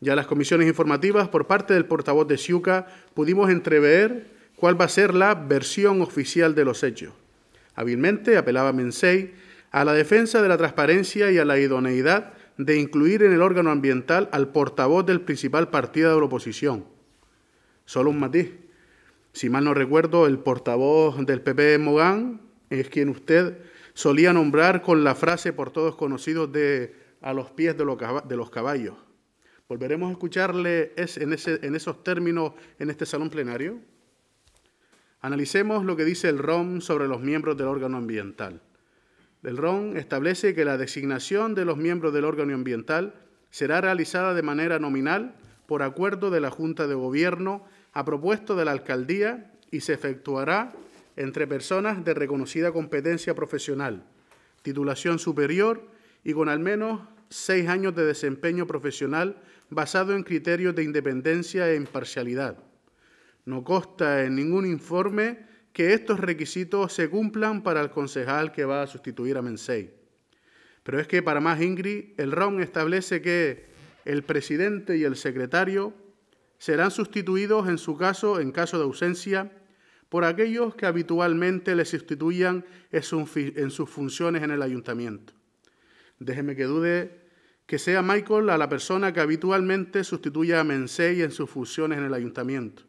Ya las comisiones informativas por parte del portavoz de Ciuca pudimos entrever cuál va a ser la versión oficial de los hechos. Hábilmente apelaba Mensei a la defensa de la transparencia y a la idoneidad de incluir en el órgano ambiental al portavoz del principal partido de la oposición. Solo un matiz. Si mal no recuerdo, el portavoz del PP Mogán es quien usted solía nombrar con la frase por todos conocidos de a los pies de los caballos. ¿Volveremos a escucharle en, en esos términos en este salón plenario? Analicemos lo que dice el ROM sobre los miembros del órgano ambiental del RON establece que la designación de los miembros del órgano ambiental será realizada de manera nominal por acuerdo de la Junta de Gobierno a propuesto de la Alcaldía y se efectuará entre personas de reconocida competencia profesional, titulación superior y con al menos seis años de desempeño profesional basado en criterios de independencia e imparcialidad. No consta en ningún informe que estos requisitos se cumplan para el concejal que va a sustituir a Mensei. Pero es que para más Ingrid, el RON establece que el presidente y el secretario serán sustituidos en su caso, en caso de ausencia, por aquellos que habitualmente le sustituyan en sus funciones en el ayuntamiento. Déjeme que dude que sea Michael a la persona que habitualmente sustituya a Mensei en sus funciones en el ayuntamiento.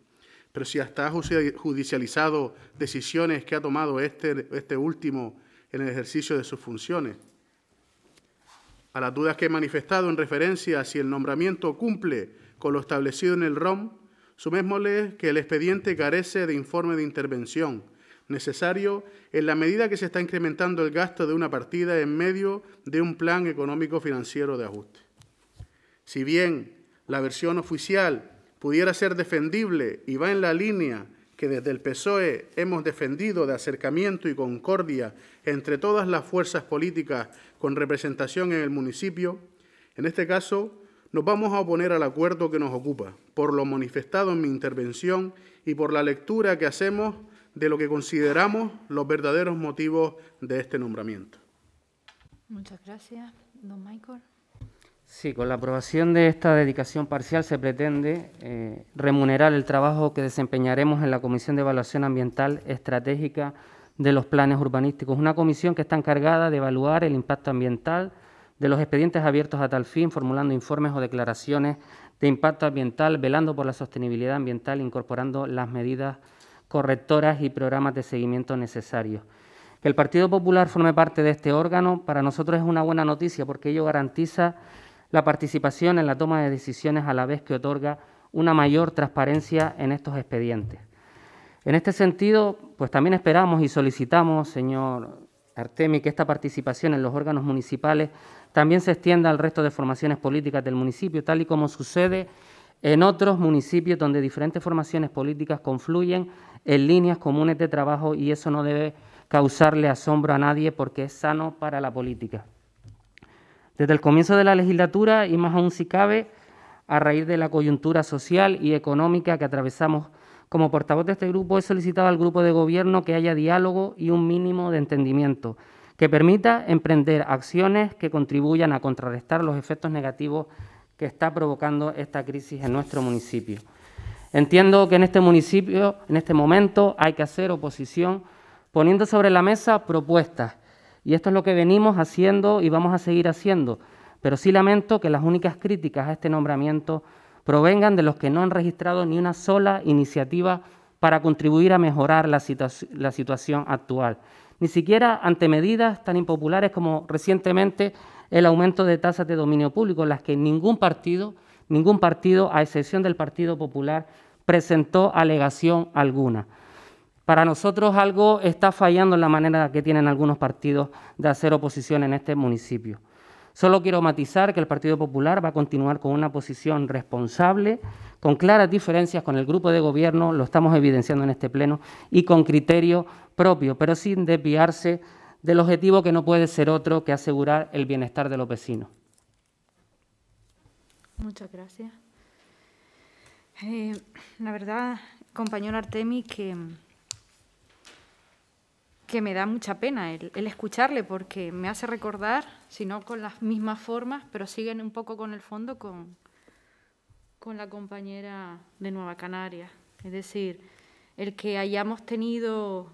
Pero si hasta ha judicializado decisiones que ha tomado este, este último en el ejercicio de sus funciones. A las dudas que he manifestado en referencia a si el nombramiento cumple con lo establecido en el ROM, sumémosle que el expediente carece de informe de intervención necesario en la medida que se está incrementando el gasto de una partida en medio de un plan económico financiero de ajuste. Si bien la versión oficial pudiera ser defendible y va en la línea que desde el PSOE hemos defendido de acercamiento y concordia entre todas las fuerzas políticas con representación en el municipio, en este caso nos vamos a oponer al acuerdo que nos ocupa, por lo manifestado en mi intervención y por la lectura que hacemos de lo que consideramos los verdaderos motivos de este nombramiento. Muchas gracias, don Michael. Sí, con la aprobación de esta dedicación parcial se pretende eh, remunerar el trabajo que desempeñaremos en la Comisión de Evaluación Ambiental Estratégica de los Planes Urbanísticos, una comisión que está encargada de evaluar el impacto ambiental de los expedientes abiertos a tal fin, formulando informes o declaraciones de impacto ambiental, velando por la sostenibilidad ambiental, incorporando las medidas correctoras y programas de seguimiento necesarios. Que el Partido Popular forme parte de este órgano para nosotros es una buena noticia porque ello garantiza la participación en la toma de decisiones a la vez que otorga una mayor transparencia en estos expedientes. En este sentido, pues también esperamos y solicitamos, señor Artemi, que esta participación en los órganos municipales también se extienda al resto de formaciones políticas del municipio, tal y como sucede en otros municipios donde diferentes formaciones políticas confluyen en líneas comunes de trabajo y eso no debe causarle asombro a nadie porque es sano para la política. Desde el comienzo de la legislatura y más aún si cabe, a raíz de la coyuntura social y económica que atravesamos, como portavoz de este grupo he solicitado al grupo de gobierno que haya diálogo y un mínimo de entendimiento que permita emprender acciones que contribuyan a contrarrestar los efectos negativos que está provocando esta crisis en nuestro municipio. Entiendo que en este municipio, en este momento, hay que hacer oposición poniendo sobre la mesa propuestas y esto es lo que venimos haciendo y vamos a seguir haciendo. Pero sí lamento que las únicas críticas a este nombramiento provengan de los que no han registrado ni una sola iniciativa para contribuir a mejorar la, situación actual. Ni siquiera ante medidas tan impopulares como recientemente el aumento de tasas de dominio público, las que ningún partido, ningún partido, a excepción del Partido Popular, presentó alegación alguna. Para nosotros algo está fallando en la manera que tienen algunos partidos de hacer oposición en este municipio. Solo quiero matizar que el Partido Popular va a continuar con una posición responsable, con claras diferencias con el grupo de gobierno, lo estamos evidenciando en este pleno, y con criterio propio, pero sin desviarse del objetivo que no puede ser otro que asegurar el bienestar de los vecinos. Muchas gracias. Eh, la verdad, compañero Artemis, que que me da mucha pena el, escucharle porque me hace recordar, si no con las mismas formas, pero siguen un poco con el fondo con, con la compañera de Nueva Canaria. Es decir, el que hayamos tenido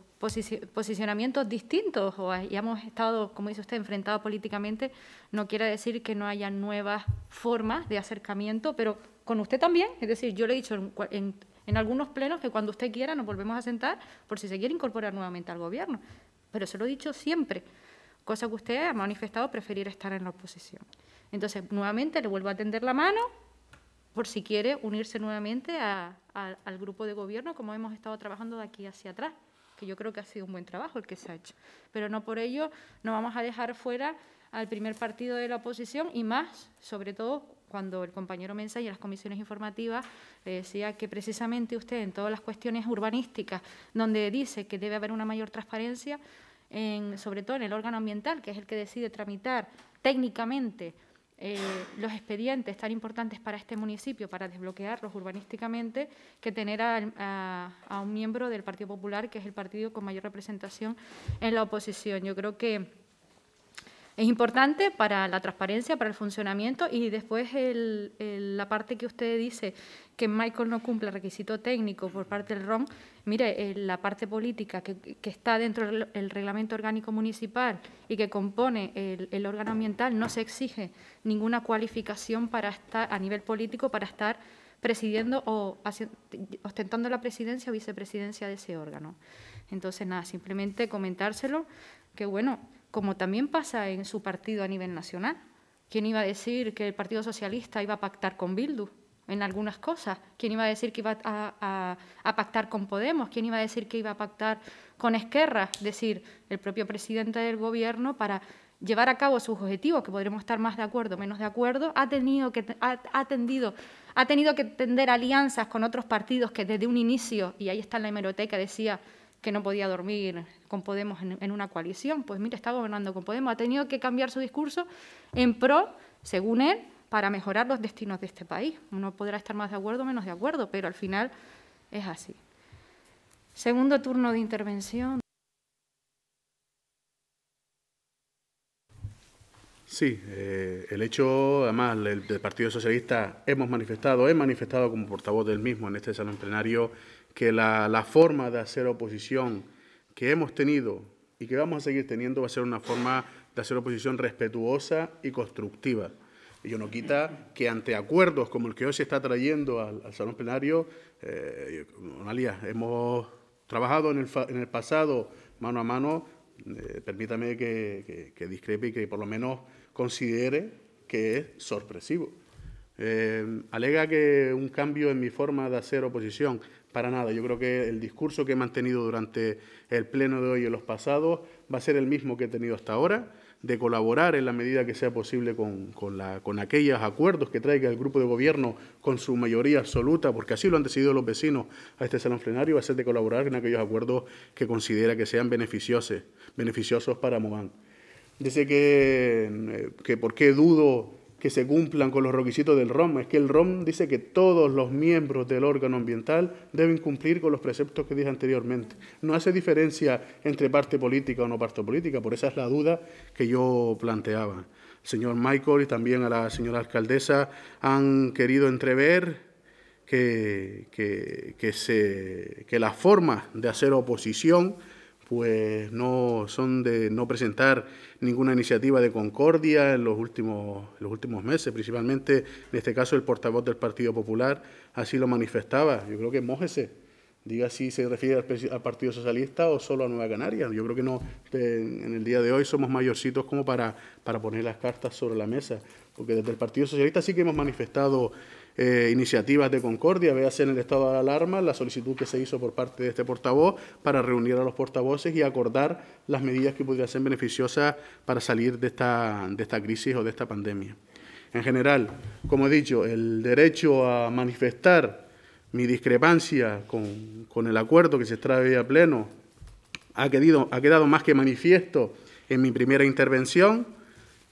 posicionamientos distintos o hayamos estado, como dice usted, enfrentados políticamente, no quiere decir que no haya nuevas formas de acercamiento, pero con usted también. Es decir, yo le he dicho en en algunos plenos que cuando usted quiera nos volvemos a sentar por si se quiere incorporar nuevamente al Gobierno. Pero se lo he dicho siempre, cosa que usted ha manifestado preferir estar en la oposición. Entonces, nuevamente le vuelvo a tender la mano por si quiere unirse nuevamente al grupo de Gobierno, como hemos estado trabajando de aquí hacia atrás que yo creo que ha sido un buen trabajo el que se ha hecho. Pero no por ello no vamos a dejar fuera al primer partido de la oposición y más, sobre todo, cuando el compañero Mensa y en las comisiones informativas eh, decía que precisamente usted en todas las cuestiones urbanísticas, donde dice que debe haber una mayor transparencia, en, sobre todo en el órgano ambiental, que es el que decide tramitar técnicamente eh, los expedientes tan importantes para este municipio, para desbloquearlos urbanísticamente, que tener a, un miembro del Partido Popular, que es el partido con mayor representación en la oposición. Yo creo que es importante para la transparencia, para el funcionamiento y después la parte que usted dice que Michael no cumple requisito técnico por parte del ROM. Mire, eh, la parte política que, está dentro del reglamento orgánico municipal y que compone el, órgano ambiental no se exige ninguna cualificación para estar, a nivel político para estar presidiendo o ostentando la presidencia o vicepresidencia de ese órgano. Entonces, nada, simplemente comentárselo que, bueno, como también pasa en su partido a nivel nacional. ¿Quién iba a decir que el Partido Socialista iba a pactar con Bildu en algunas cosas? ¿Quién iba a decir que iba a, pactar con Podemos? ¿Quién iba a decir que iba a pactar con Esquerra? Es decir, el propio presidente del Gobierno para llevar a cabo sus objetivos, que podremos estar más de acuerdo o menos de acuerdo, ha tenido que, ha, ha tenido que tender alianzas con otros partidos que desde un inicio, y ahí está en la hemeroteca, decía que no podía dormir con Podemos en, una coalición. Pues mira, está gobernando con Podemos, ha tenido que cambiar su discurso en pro, según él, para mejorar los destinos de este país. Uno podrá estar más de acuerdo o menos de acuerdo, pero al final es así. Segundo turno de intervención. Sí, eh, el hecho, además, del Partido Socialista hemos manifestado, he manifestado como portavoz del mismo en este salón plenario que la, la forma de hacer oposición que hemos tenido y que vamos a seguir teniendo va a ser una forma de hacer oposición respetuosa y constructiva. yo no quita que ante acuerdos como el que hoy se está trayendo al, Salón Plenario, eh, Analia, hemos trabajado en el, en el, pasado mano a mano, eh, permítame que, discrepe y que por lo menos considere que es sorpresivo. Eh, alega que un cambio en mi forma de hacer oposición para nada. Yo creo que el discurso que he mantenido durante el pleno de hoy y en los pasados va a ser el mismo que he tenido hasta ahora, de colaborar en la medida que sea posible con, la, aquellos acuerdos que traiga el grupo de gobierno con su mayoría absoluta, porque así lo han decidido los vecinos a este salón plenario, va a ser de colaborar en aquellos acuerdos que considera que sean beneficiosos, beneficiosos para Mogán. Dice que, eh, que por qué dudo que se cumplan con los requisitos del ROM. Es que el ROM dice que todos los miembros del órgano ambiental deben cumplir con los preceptos que dije anteriormente. No hace diferencia entre parte política o no parte política, por esa es la duda que yo planteaba. El señor Michael y también a la señora alcaldesa han querido entrever que, que, que las formas de hacer oposición pues no son de no presentar ninguna iniciativa de concordia en los últimos, los últimos meses, principalmente en este caso el portavoz del Partido Popular así lo manifestaba. Yo creo que mójese, diga si se refiere al, Partido Socialista o solo a Nueva Canaria. Yo creo que no, en el día de hoy somos mayorcitos como para, para poner las cartas sobre la mesa, porque desde el Partido Socialista sí que hemos manifestado eh, iniciativas de concordia, véase en el estado de alarma la solicitud que se hizo por parte de este portavoz para reunir a los portavoces y acordar las medidas que pudieran ser beneficiosas para salir de esta, de esta crisis o de esta pandemia. En general, como he dicho, el derecho a manifestar mi discrepancia con, con el acuerdo que se trae a pleno ha quedado, ha quedado más que manifiesto en mi primera intervención.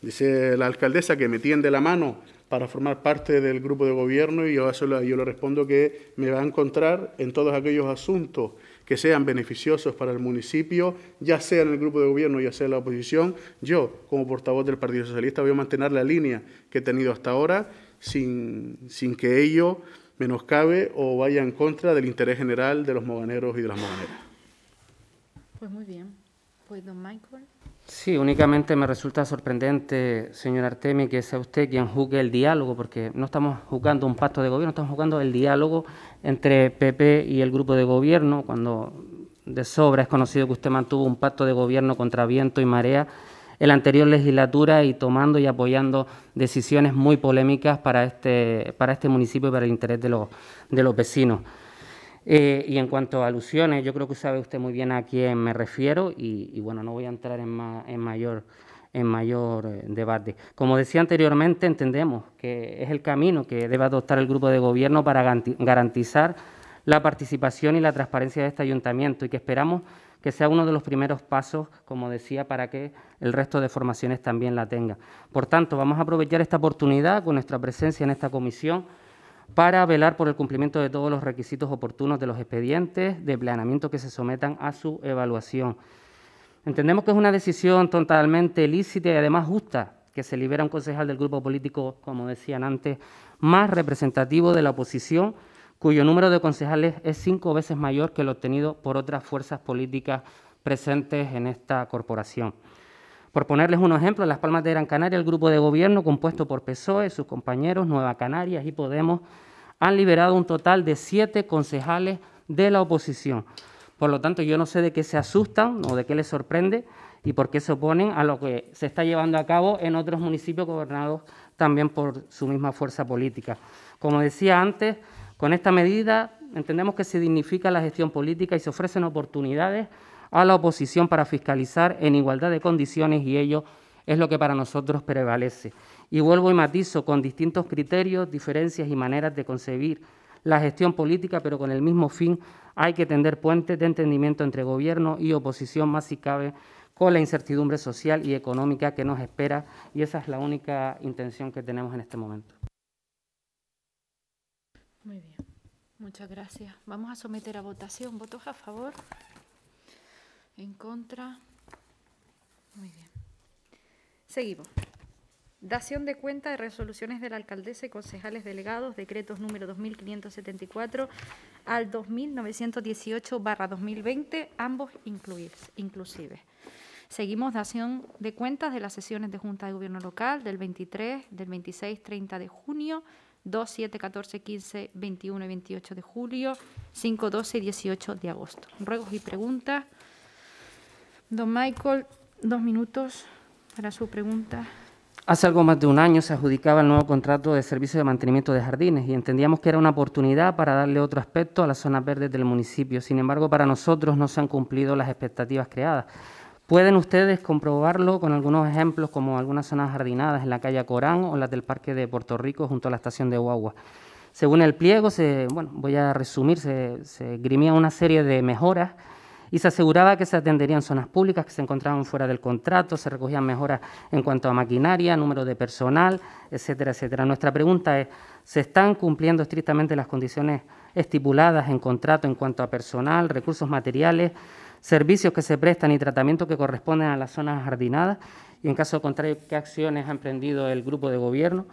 Dice la alcaldesa que me tiende la mano para formar parte del grupo de gobierno y yo, le, respondo que me va a encontrar en todos aquellos asuntos que sean beneficiosos para el municipio, ya sea en el grupo de gobierno, ya sea en la oposición. Yo, como portavoz del Partido Socialista, voy a mantener la línea que he tenido hasta ahora sin, sin que ello menoscabe o vaya en contra del interés general de los moganeros y de las moganeras. Pues muy bien. Pues don Michael. Sí, únicamente me resulta sorprendente, señor Artemi, que sea usted quien juzgue el diálogo, porque no estamos jugando un pacto de gobierno, estamos jugando el diálogo entre PP y el grupo de gobierno, cuando de sobra es conocido que usted mantuvo un pacto de gobierno contra viento y marea en la anterior legislatura y tomando y apoyando decisiones muy polémicas para este, para este municipio y para el interés de los, de los vecinos. Eh, y en cuanto a alusiones, yo creo que sabe usted muy bien a quién me refiero y, bueno, no voy a entrar en, mayor en mayor eh, debate. Como decía anteriormente, entendemos que es el camino que debe adoptar el grupo de gobierno para garantizar la participación y la transparencia de este ayuntamiento y que esperamos que sea uno de los primeros pasos, como decía, para que el resto de formaciones también la tenga. Por tanto, vamos a aprovechar esta oportunidad con nuestra presencia en esta comisión para velar por el cumplimiento de todos los requisitos oportunos de los expedientes de planeamiento que se sometan a su evaluación. Entendemos que es una decisión totalmente lícita y además justa que se libera un concejal del grupo político, como decían antes, más representativo de la oposición, cuyo número de concejales es cinco veces mayor que el obtenido por otras fuerzas políticas presentes en esta corporación. Por ponerles un ejemplo, en Las Palmas de Gran Canaria, el grupo de gobierno compuesto por PSOE, sus compañeros, Nueva Canarias y Podemos, han liberado un total de siete concejales de la oposición. Por lo tanto, yo no sé de qué se asustan o de qué les sorprende y por qué se oponen a lo que se está llevando a cabo en otros municipios gobernados también por su misma fuerza política. Como decía antes, con esta medida entendemos que se dignifica la gestión política y se ofrecen oportunidades a la oposición para fiscalizar en igualdad de condiciones y ello es lo que para nosotros prevalece. Y vuelvo y matizo con distintos criterios, diferencias y maneras de concebir la gestión política, pero con el mismo fin hay que tender puentes de entendimiento entre gobierno y oposición, más si cabe, con la incertidumbre social y económica que nos espera y esa es la única intención que tenemos en este momento. Muy bien, muchas gracias. Vamos a someter a votación. ¿Votos a favor? En contra. Muy bien. Seguimos. Dación de cuenta de resoluciones de la alcaldesa y concejales delegados, decretos número 2574 al 2918 barra 2020, ambos inclusive. Seguimos dación de cuentas de las sesiones de Junta de Gobierno Local del 23, del 26, 30 de junio, 2, 7, 14, 15, 21 y 28 de julio, 5, 12 y 18 de agosto. Ruegos y preguntas. Don Michael, dos minutos para su pregunta. Hace algo más de un año se adjudicaba el nuevo contrato de servicio de mantenimiento de jardines y entendíamos que era una oportunidad para darle otro aspecto a las zonas verdes del municipio. Sin embargo, para nosotros no se han cumplido las expectativas creadas. Pueden ustedes comprobarlo con algunos ejemplos, como algunas zonas jardinadas en la calle Corán o las del Parque de Puerto Rico junto a la estación de Guagua. Según el pliego, se, bueno, voy a resumir, se, se grimía una serie de mejoras y se aseguraba que se atenderían zonas públicas que se encontraban fuera del contrato, se recogían mejoras en cuanto a maquinaria, número de personal, etcétera, etcétera. Nuestra pregunta es, ¿se están cumpliendo estrictamente las condiciones estipuladas en contrato en cuanto a personal, recursos materiales, servicios que se prestan y tratamiento que corresponden a las zonas jardinadas? Y en caso contrario, ¿qué acciones ha emprendido el grupo de gobierno?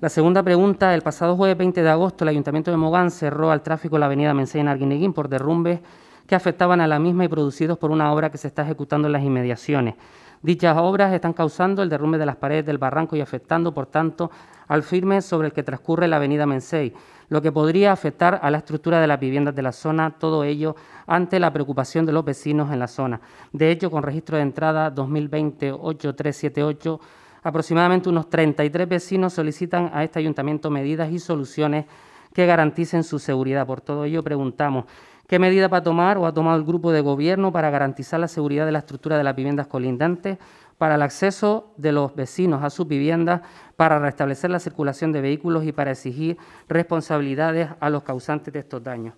La segunda pregunta, el pasado jueves 20 de agosto el Ayuntamiento de Mogán cerró al tráfico la avenida en Arguineguín por derrumbes que afectaban a la misma y producidos por una obra que se está ejecutando en las inmediaciones. Dichas obras están causando el derrumbe de las paredes del barranco y afectando, por tanto, al firme sobre el que transcurre la avenida Mensei, lo que podría afectar a la estructura de las viviendas de la zona, todo ello ante la preocupación de los vecinos en la zona. De hecho, con registro de entrada 2020-8378, aproximadamente unos 33 vecinos solicitan a este ayuntamiento medidas y soluciones que garanticen su seguridad. Por todo ello, preguntamos, ¿Qué medida va a tomar o ha tomado el grupo de gobierno para garantizar la seguridad de la estructura de las viviendas colindantes, para el acceso de los vecinos a sus viviendas, para restablecer la circulación de vehículos y para exigir responsabilidades a los causantes de estos daños?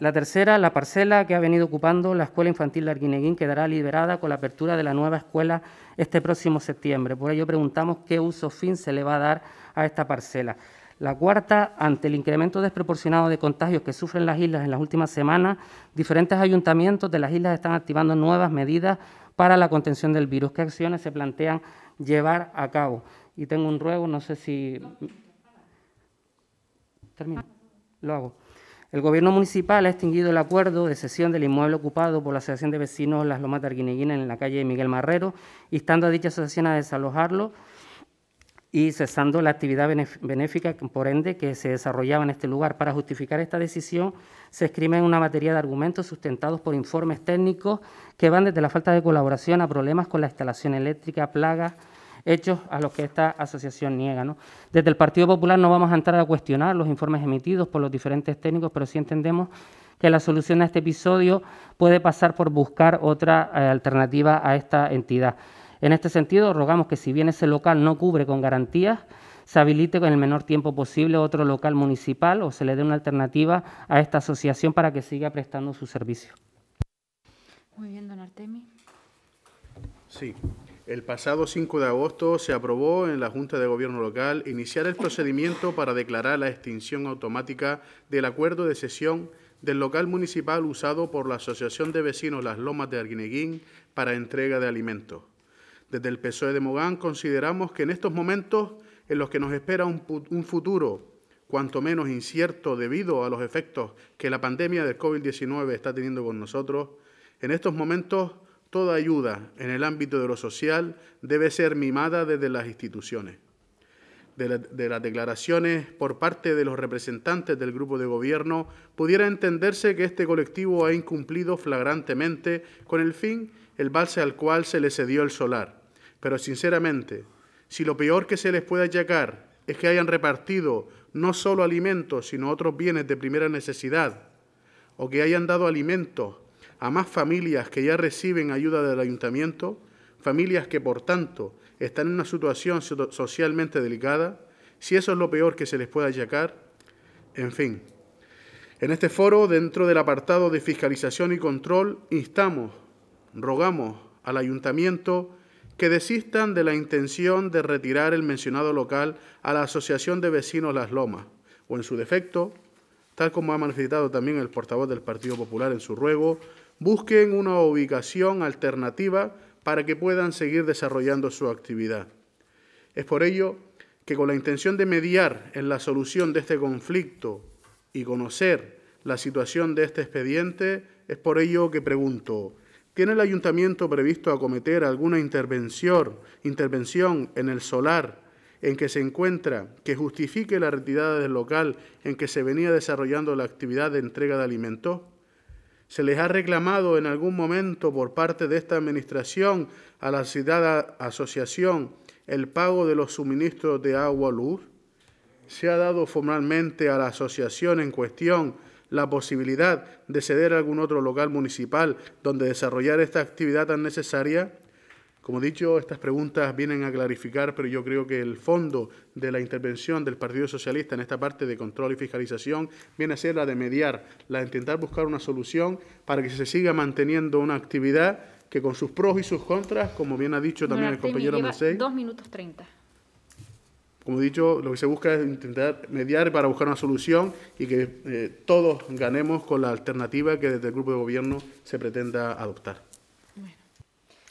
La, tercera, la parcela que ha venido ocupando la Escuela Infantil de Arguineguín quedará liberada con la apertura de la nueva escuela este próximo septiembre. Por ello preguntamos qué uso fin se le va a dar a esta parcela. La cuarta, ante el incremento desproporcionado de contagios que sufren las islas en las últimas semanas, diferentes ayuntamientos de las islas están activando nuevas medidas para la contención del virus. ¿Qué acciones se plantean llevar a cabo? Y tengo un ruego, no sé si... Termino. Lo hago. El Gobierno municipal ha extinguido el acuerdo de cesión del inmueble ocupado por la Asociación de Vecinos Las Lomas de en la calle Miguel Marrero, instando a dicha asociación a desalojarlo y cesando la actividad benéfica, por ende, que se desarrollaba en este lugar. Para justificar esta decisión, se escriben una batería de argumentos sustentados por informes técnicos que van desde la falta de colaboración a problemas con la instalación eléctrica, plagas, hechos a los que esta asociación niega. Desde el Partido Popular no vamos a entrar a cuestionar los informes emitidos por los diferentes técnicos, pero sí entendemos que la solución a este episodio puede pasar por buscar otra eh, alternativa a esta entidad. En este sentido, rogamos que si bien ese local no cubre con garantías, se habilite con el menor tiempo posible otro local municipal o se le dé una alternativa a esta asociación para que siga prestando su servicio. Muy bien, don Artemi. Sí. El pasado 5 de agosto se aprobó en la Junta de Gobierno Local iniciar el procedimiento para declarar la extinción automática del acuerdo de cesión del local municipal usado por la Asociación de Vecinos Las Lomas de Arguineguín para entrega de alimentos. Desde el PSOE de Mogán consideramos que en estos momentos en los que nos espera un, futuro cuanto menos incierto debido a los efectos que la pandemia del COVID-19 está teniendo con nosotros, en estos momentos toda ayuda en el ámbito de lo social debe ser mimada desde las instituciones. De, de, las declaraciones por parte de los representantes del grupo de gobierno, pudiera entenderse que este colectivo ha incumplido flagrantemente con el fin, el balse al cual se le cedió el solar pero sinceramente, si lo peor que se les puede achacar es que hayan repartido no solo alimentos, sino otros bienes de primera necesidad, o que hayan dado alimentos a más familias que ya reciben ayuda del ayuntamiento, familias que por tanto están en una situación socialmente delicada, si eso es lo peor que se les puede achacar, en fin. En este foro, dentro del apartado de fiscalización y control, instamos, rogamos al ayuntamiento que desistan de la intención de retirar el mencionado local a la Asociación de Vecinos Las Lomas, o en su defecto, tal como ha manifestado también el portavoz del Partido Popular en su ruego, busquen una ubicación alternativa para que puedan seguir desarrollando su actividad. Es por ello que con la intención de mediar en la solución de este conflicto y conocer la situación de este expediente, es por ello que pregunto, ¿Tiene el ayuntamiento previsto acometer alguna intervención, en el solar en que se encuentra que justifique la retirada del local en que se venía desarrollando la actividad de entrega de alimentos? ¿Se les ha reclamado en algún momento por parte de esta Administración a la citada asociación el pago de los suministros de agua luz? ¿Se ha dado formalmente a la asociación en cuestión la posibilidad de ceder a algún otro local municipal donde desarrollar esta actividad tan necesaria? Como dicho, estas preguntas vienen a clarificar, pero yo creo que el fondo de la intervención del Partido Socialista en esta parte de control y fiscalización viene a ser la de mediar, la de intentar buscar una solución para que se siga manteniendo una actividad que con sus pros y sus contras, como bien ha dicho también el compañero Mercedes... Dos minutos treinta. Como he dicho, lo que se busca es intentar mediar para buscar una solución y que eh, todos ganemos con la alternativa que desde el grupo de gobierno se pretenda adoptar.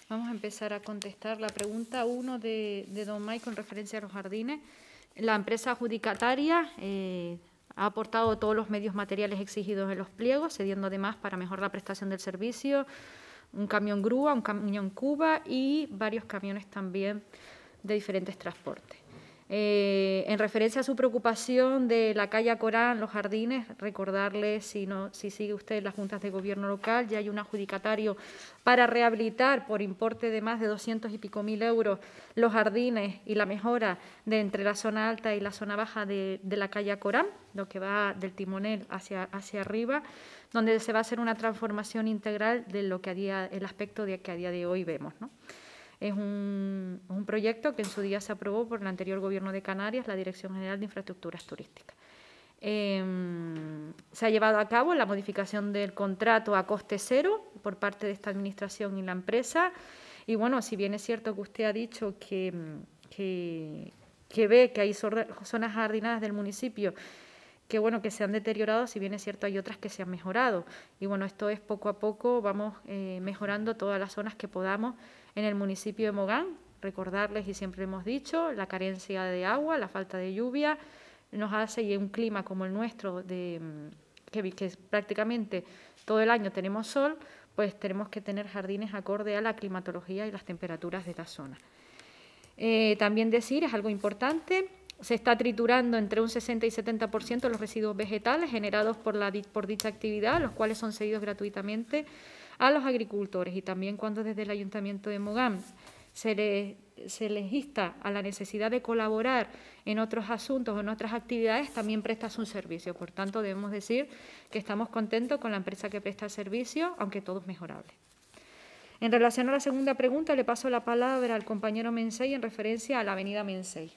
vamos a empezar a contestar la pregunta 1 de, don Mike con referencia a los jardines. La empresa adjudicataria eh, ha aportado todos los medios materiales exigidos en los pliegos, cediendo además para mejorar la prestación del servicio un camión grúa, un camión cuba y varios camiones también de diferentes transportes. Eh, en referencia a su preocupación de la calle Corán, los jardines, recordarle, si, si sigue usted las juntas de gobierno local, ya hay un adjudicatario para rehabilitar por importe de más de 200 y pico mil euros los jardines y la mejora de entre la zona alta y la zona baja de, la calle Corán, lo que va del timonel hacia, hacia arriba, donde se va a hacer una transformación integral de lo que a día, el aspecto de que a día de hoy vemos. Es un, proyecto que en su día se aprobó por el anterior Gobierno de Canarias, la Dirección General de Infraestructuras Turísticas. Em, se ha llevado a cabo la modificación del contrato a coste cero por parte de esta Administración y la empresa. Y bueno, si bien es cierto que usted ha dicho que, que, ve que hay zonas jardinadas del municipio que bueno que se han deteriorado, si bien es cierto hay otras que se han mejorado. Y bueno, esto es poco a poco, vamos eh, mejorando todas las zonas que podamos en el municipio de Mogán. Recordarles, y siempre hemos dicho, la carencia de agua, la falta de lluvia, nos hace, y un clima como el nuestro, mm, que, prácticamente todo el año tenemos sol, pues tenemos que tener jardines acorde a la climatología y las temperaturas de la zona. Eh, también decir, es algo importante, se está triturando entre un 60 y 70% los residuos vegetales generados por, dicha actividad, los cuales son seguidos gratuitamente a los agricultores y también cuando desde el Ayuntamiento de Mogán se les, insta a la necesidad de colaborar en otros asuntos, o en otras actividades, también prestas un servicio. Por tanto, debemos decir que estamos contentos con la empresa que presta servicio, aunque todo es mejorable. En relación a la segunda pregunta, le paso la palabra al compañero Mensei en referencia a la avenida Mensei.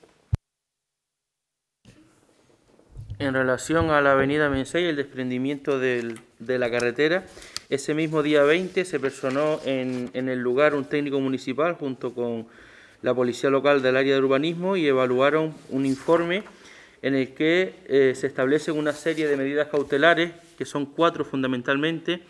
En relación a la avenida Mensei, el desprendimiento del de la carretera. Ese mismo día 20 se personó en, el lugar un técnico municipal junto con la policía local del área de urbanismo y evaluaron un informe en el que eh, se establecen una serie de medidas cautelares, que son cuatro fundamentalmente,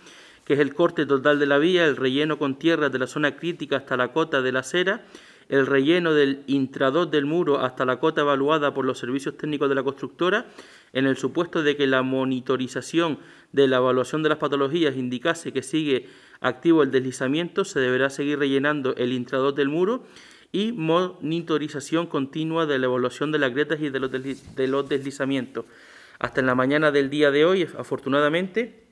que es el corte total de la vía, el relleno con tierra de la zona crítica hasta la cota de la acera, el relleno del intradós del muro hasta la cota evaluada por los servicios técnicos de la constructora, en el supuesto de que la monitorización de la evaluación de las patologías indicase que sigue activo el deslizamiento, se deberá seguir rellenando el intrador del muro y monitorización continua de la evaluación de las grietas y de los, deslizamientos. Hasta en la mañana del día de hoy, afortunadamente,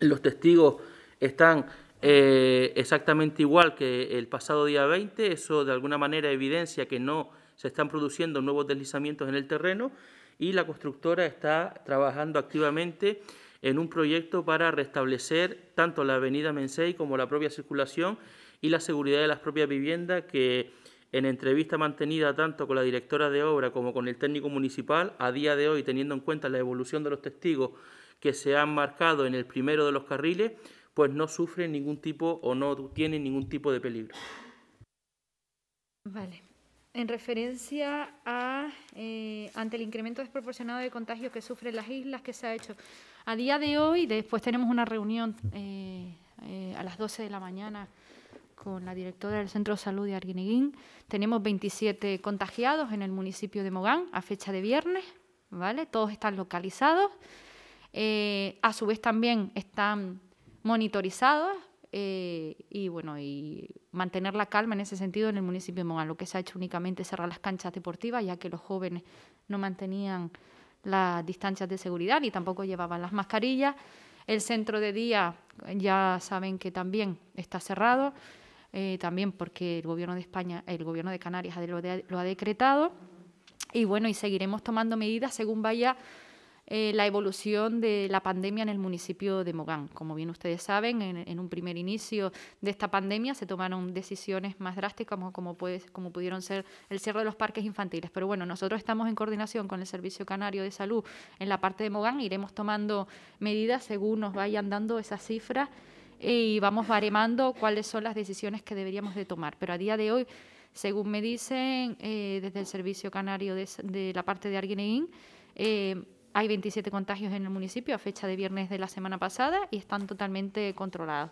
los testigos están eh, exactamente igual que el pasado día 20, eso de alguna manera evidencia que no se están produciendo nuevos deslizamientos en el terreno y la constructora está trabajando activamente en un proyecto para restablecer tanto la avenida Mensei como la propia circulación y la seguridad de las propias viviendas que en entrevista mantenida tanto con la directora de obra como con el técnico municipal, a día de hoy, teniendo en cuenta la evolución de los testigos que se han marcado en el primero de los carriles, pues no sufren ningún tipo o no tienen ningún tipo de peligro. Vale en referencia a eh, ante el incremento desproporcionado de contagios que sufren las islas, que se ha hecho? A día de hoy, después tenemos una reunión eh, eh, a las 12 de la mañana con la directora del Centro de Salud de Arguineguín. Tenemos 27 contagiados en el municipio de Mogán a fecha de viernes, ¿vale? Todos están localizados. a su vez también están monitorizados eh, y bueno, y mantener la calma en ese sentido en el municipio de Mogán. Lo que se ha hecho únicamente es cerrar las canchas deportivas, ya que los jóvenes no mantenían las distancias de seguridad y tampoco llevaban las mascarillas. El centro de día ya saben que también está cerrado, eh, también porque el gobierno de España, el gobierno de Canarias lo, lo ha decretado. Y bueno, y seguiremos tomando medidas según vaya eh, la evolución de la pandemia en el municipio de Mogán. Como bien ustedes saben, en, un primer inicio de esta pandemia se tomaron decisiones más drásticas como, como, como pudieron ser el cierre de los parques infantiles. Pero bueno, nosotros estamos en coordinación con el Servicio Canario de Salud en la parte de Mogán. Iremos tomando medidas según nos vayan dando esas cifras y vamos baremando cuáles son las decisiones que deberíamos de tomar. Pero a día de hoy, según me dicen eh, desde el Servicio Canario de, la parte de Arguineín, eh, hay 27 contagios en el municipio a fecha de viernes de la semana pasada y están totalmente controlados.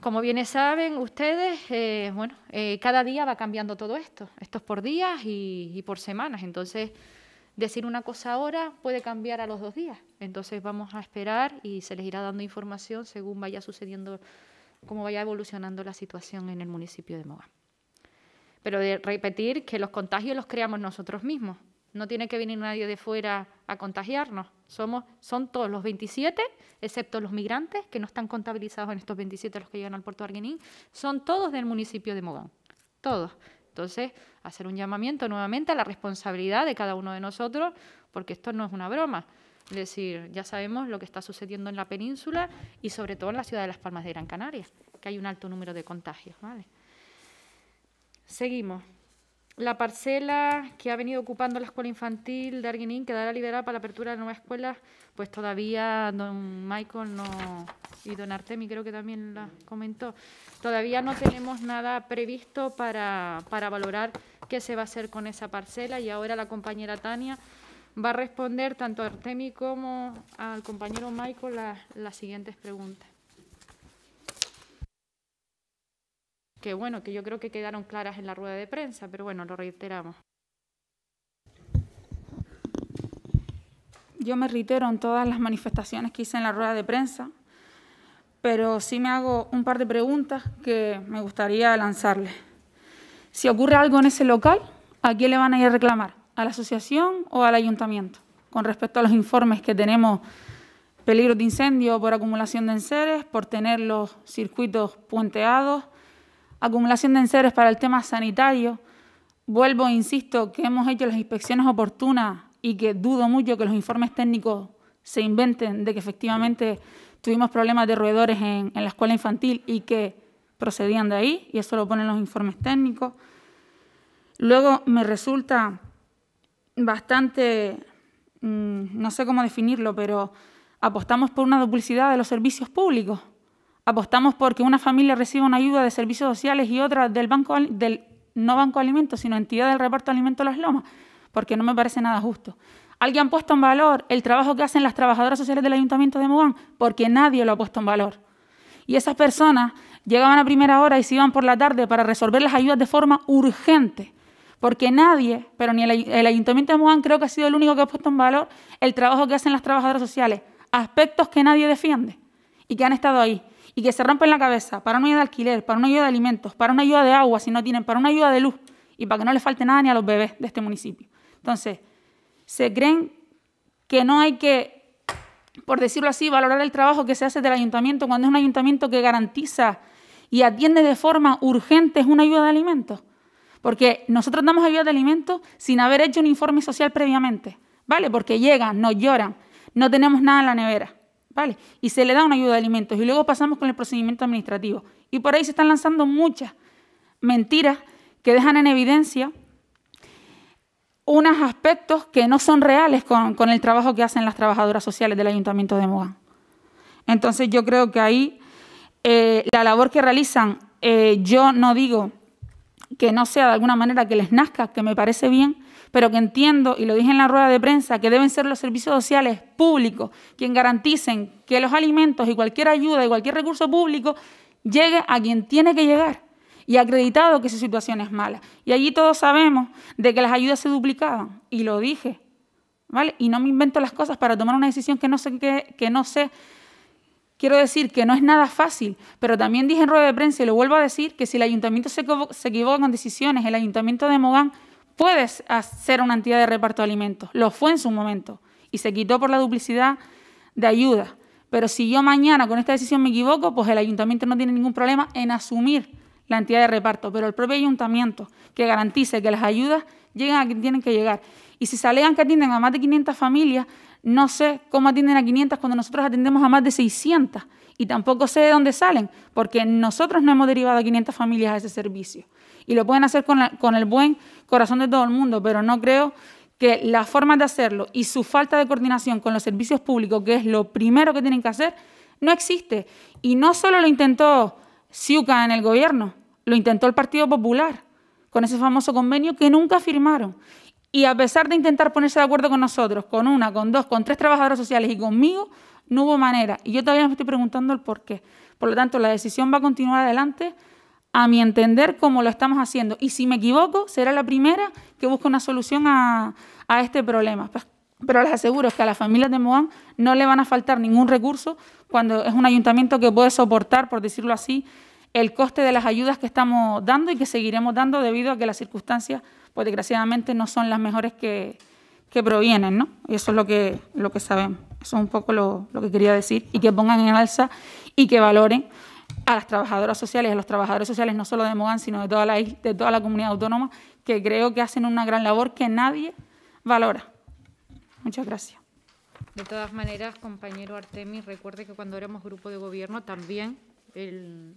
Como bien saben ustedes, eh, bueno, eh, cada día va cambiando todo esto. Esto es por días y, por semanas. Entonces, decir una cosa ahora puede cambiar a los dos días. Entonces, vamos a esperar y se les irá dando información según vaya sucediendo, cómo vaya evolucionando la situación en el municipio de Mogán. Pero de repetir que los contagios los creamos nosotros mismos. No tiene que venir nadie de fuera a contagiarnos. Somos, son todos los 27, excepto los migrantes, que no están contabilizados en estos 27 los que llegan al puerto de son todos del municipio de Mogán. Todos. Entonces, hacer un llamamiento nuevamente a la responsabilidad de cada uno de nosotros, porque esto no es una broma. Es decir, ya sabemos lo que está sucediendo en la península y sobre todo en la ciudad de Las Palmas de Gran Canaria, que hay un alto número de contagios. Seguimos la parcela que ha venido ocupando la escuela infantil de Arguinín quedará liberada para la apertura de nuevas escuelas, pues todavía don Michael no, y don Artemi creo que también la comentó, todavía no tenemos nada previsto para, para valorar qué se va a hacer con esa parcela y ahora la compañera Tania va a responder tanto a Artemi como al compañero Michael las siguientes preguntas. que bueno, que yo creo que quedaron claras en la rueda de prensa, pero bueno, lo reiteramos. Yo me reitero en todas las manifestaciones que hice en la rueda de prensa, pero sí me hago un par de preguntas que me gustaría lanzarles. Si ocurre algo en ese local, ¿a quién le van a ir a reclamar? ¿A la asociación o al ayuntamiento? Con respecto a los informes que tenemos ...peligro de incendio por acumulación de enseres, por tener los circuitos puenteados, acumulación de enseres para el tema sanitario. Vuelvo, insisto, que hemos hecho las inspecciones oportunas y que dudo mucho que los informes técnicos se inventen de que efectivamente tuvimos problemas de roedores en, la escuela infantil y que procedían de ahí, y eso lo ponen los informes técnicos. Luego me resulta bastante, mm, no sé cómo definirlo, pero apostamos por una duplicidad de los servicios públicos. Apostamos porque una familia reciba una ayuda de servicios sociales y otra del banco del no banco de alimentos, sino entidad del reparto de alimentos Las Lomas, porque no me parece nada justo. Alguien ha puesto en valor el trabajo que hacen las trabajadoras sociales del Ayuntamiento de Mogán, porque nadie lo ha puesto en valor. Y esas personas llegaban a primera hora y se iban por la tarde para resolver las ayudas de forma urgente, porque nadie, pero ni el, el Ayuntamiento de Mogán creo que ha sido el único que ha puesto en valor el trabajo que hacen las trabajadoras sociales, aspectos que nadie defiende y que han estado ahí y que se rompen la cabeza para una ayuda de alquiler, para una ayuda de alimentos, para una ayuda de agua si no tienen, para una ayuda de luz y para que no les falte nada ni a los bebés de este municipio. Entonces, se creen que no hay que, por decirlo así, valorar el trabajo que se hace del ayuntamiento cuando es un ayuntamiento que garantiza y atiende de forma urgente una ayuda de alimentos. Porque nosotros damos ayuda de alimentos sin haber hecho un informe social previamente, ¿vale? Porque llegan, nos lloran, no tenemos nada en la nevera. Y se le da una ayuda de alimentos y luego pasamos con el procedimiento administrativo. Y por ahí se están lanzando muchas mentiras que dejan en evidencia unos aspectos que no son reales con, el trabajo que hacen las trabajadoras sociales del Ayuntamiento de Mogán. Entonces yo creo que ahí eh, la labor que realizan, eh, yo no digo que no sea de alguna manera que les nazca, que me parece bien, pero que entiendo, y lo dije en la rueda de prensa, que deben ser los servicios sociales públicos quienes garanticen que los alimentos y cualquier ayuda y cualquier recurso público llegue a quien tiene que llegar y acreditado que su situación es mala. Y allí todos sabemos de que las ayudas se duplicaban, y lo dije, ¿vale? Y no me invento las cosas para tomar una decisión que no sé que, no sé. Quiero decir que no es nada fácil, pero también dije en rueda de prensa y lo vuelvo a decir que si el ayuntamiento se, se equivoca con decisiones, el ayuntamiento de Mogán puedes hacer una entidad de reparto de alimentos. Lo fue en su momento y se quitó por la duplicidad de ayuda. Pero si yo mañana con esta decisión me equivoco, pues el ayuntamiento no tiene ningún problema en asumir la entidad de reparto, pero el propio ayuntamiento que garantice que las ayudas lleguen a quien tienen que llegar. Y si se alegan que atienden a más de 500 familias, no sé cómo atienden a 500 cuando nosotros atendemos a más de 600 y tampoco sé de dónde salen, porque nosotros no hemos derivado a 500 familias a ese servicio y lo pueden hacer con, el buen corazón de todo el mundo, pero no creo que la forma de hacerlo y su falta de coordinación con los servicios públicos, que es lo primero que tienen que hacer, no existe. Y no solo lo intentó SIUCA en el gobierno, lo intentó el Partido Popular con ese famoso convenio que nunca firmaron. Y a pesar de intentar ponerse de acuerdo con nosotros, con una, con dos, con tres trabajadores sociales y conmigo, no hubo manera. Y yo todavía me estoy preguntando el por qué. Por lo tanto, la decisión va a continuar adelante a mi entender cómo lo estamos haciendo. Y si me equivoco, será la primera que busque una solución a, este problema. Pues, pero les aseguro que a las familias de Moán no le van a faltar ningún recurso cuando es un ayuntamiento que puede soportar, por decirlo así, el coste de las ayudas que estamos dando y que seguiremos dando debido a que las circunstancias, pues desgraciadamente, no son las mejores que, provienen, ¿no? Y eso es lo que, lo que sabemos. Eso es un poco lo que quería decir. Y que pongan en alza y que valoren a las trabajadoras sociales, a los trabajadores sociales, no solo de Mogán, sino de toda la, de toda la comunidad autónoma, que creo que hacen una gran labor que nadie valora. Muchas gracias. De todas maneras, compañero Artemis, recuerde que cuando éramos grupo de gobierno también el,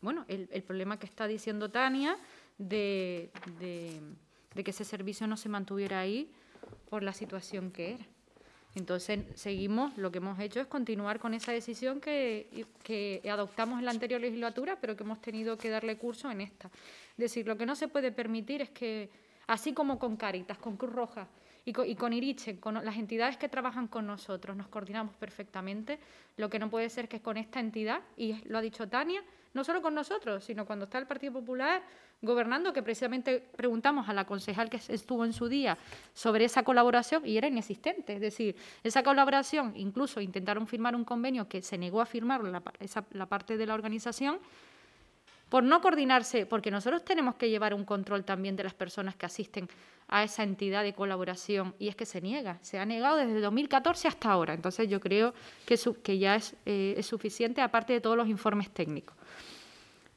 bueno, el, problema que está diciendo Tania de que ese servicio no se mantuviera ahí por la situación que era. Entonces, seguimos, lo que hemos hecho es continuar con esa decisión que, adoptamos en la anterior legislatura, pero que hemos tenido que darle curso en esta. Es decir, lo que no se puede permitir es que, así como con Caritas, con Cruz Roja y con, y con Iriche, con las entidades que trabajan con nosotros, nos coordinamos perfectamente, lo que no puede ser que con esta entidad, y lo ha dicho Tania, no solo con nosotros, sino cuando está el Partido Popular gobernando, que precisamente preguntamos a la concejal que estuvo en su día sobre esa colaboración y era inexistente. Es decir, esa colaboración, incluso intentaron firmar un convenio que se negó a firmar la, parte de la organización, por no coordinarse, porque nosotros tenemos que llevar un control también de las personas que asisten a esa entidad de colaboración y es que se niega, se ha negado desde 2014 hasta ahora. Entonces yo creo que, ya eh, es suficiente, aparte de todos los informes técnicos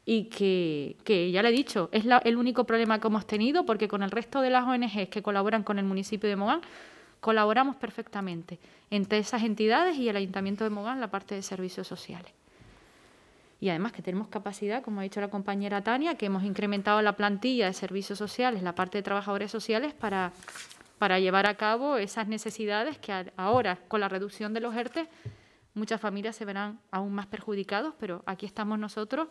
y que, ya le he dicho, es el único problema que hemos tenido porque con el resto de las ONGs que colaboran con el municipio de Mogán colaboramos perfectamente entre esas entidades y el Ayuntamiento de Mogán la parte de servicios sociales. Y además que tenemos capacidad, como ha dicho la compañera Tania, que hemos incrementado la plantilla de servicios sociales, la parte de trabajadores sociales, para, para llevar a cabo esas necesidades que ahora, con la reducción de los ERTE, e, muchas familias se verán aún más perjudicados, pero aquí estamos nosotros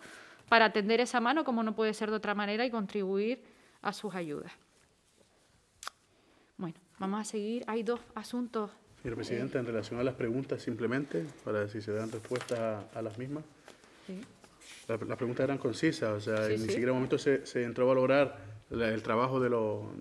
para tender esa mano, como no puede ser de otra manera, y contribuir a sus ayudas. Bueno, vamos a seguir. Hay dos asuntos. Señor presidente, en relación a las preguntas, simplemente, para ver si se dan respuestas a, las mismas. Sí. las preguntas eran concisas, o sea, ni siquiera en momento se, se, entró a valorar el trabajo de,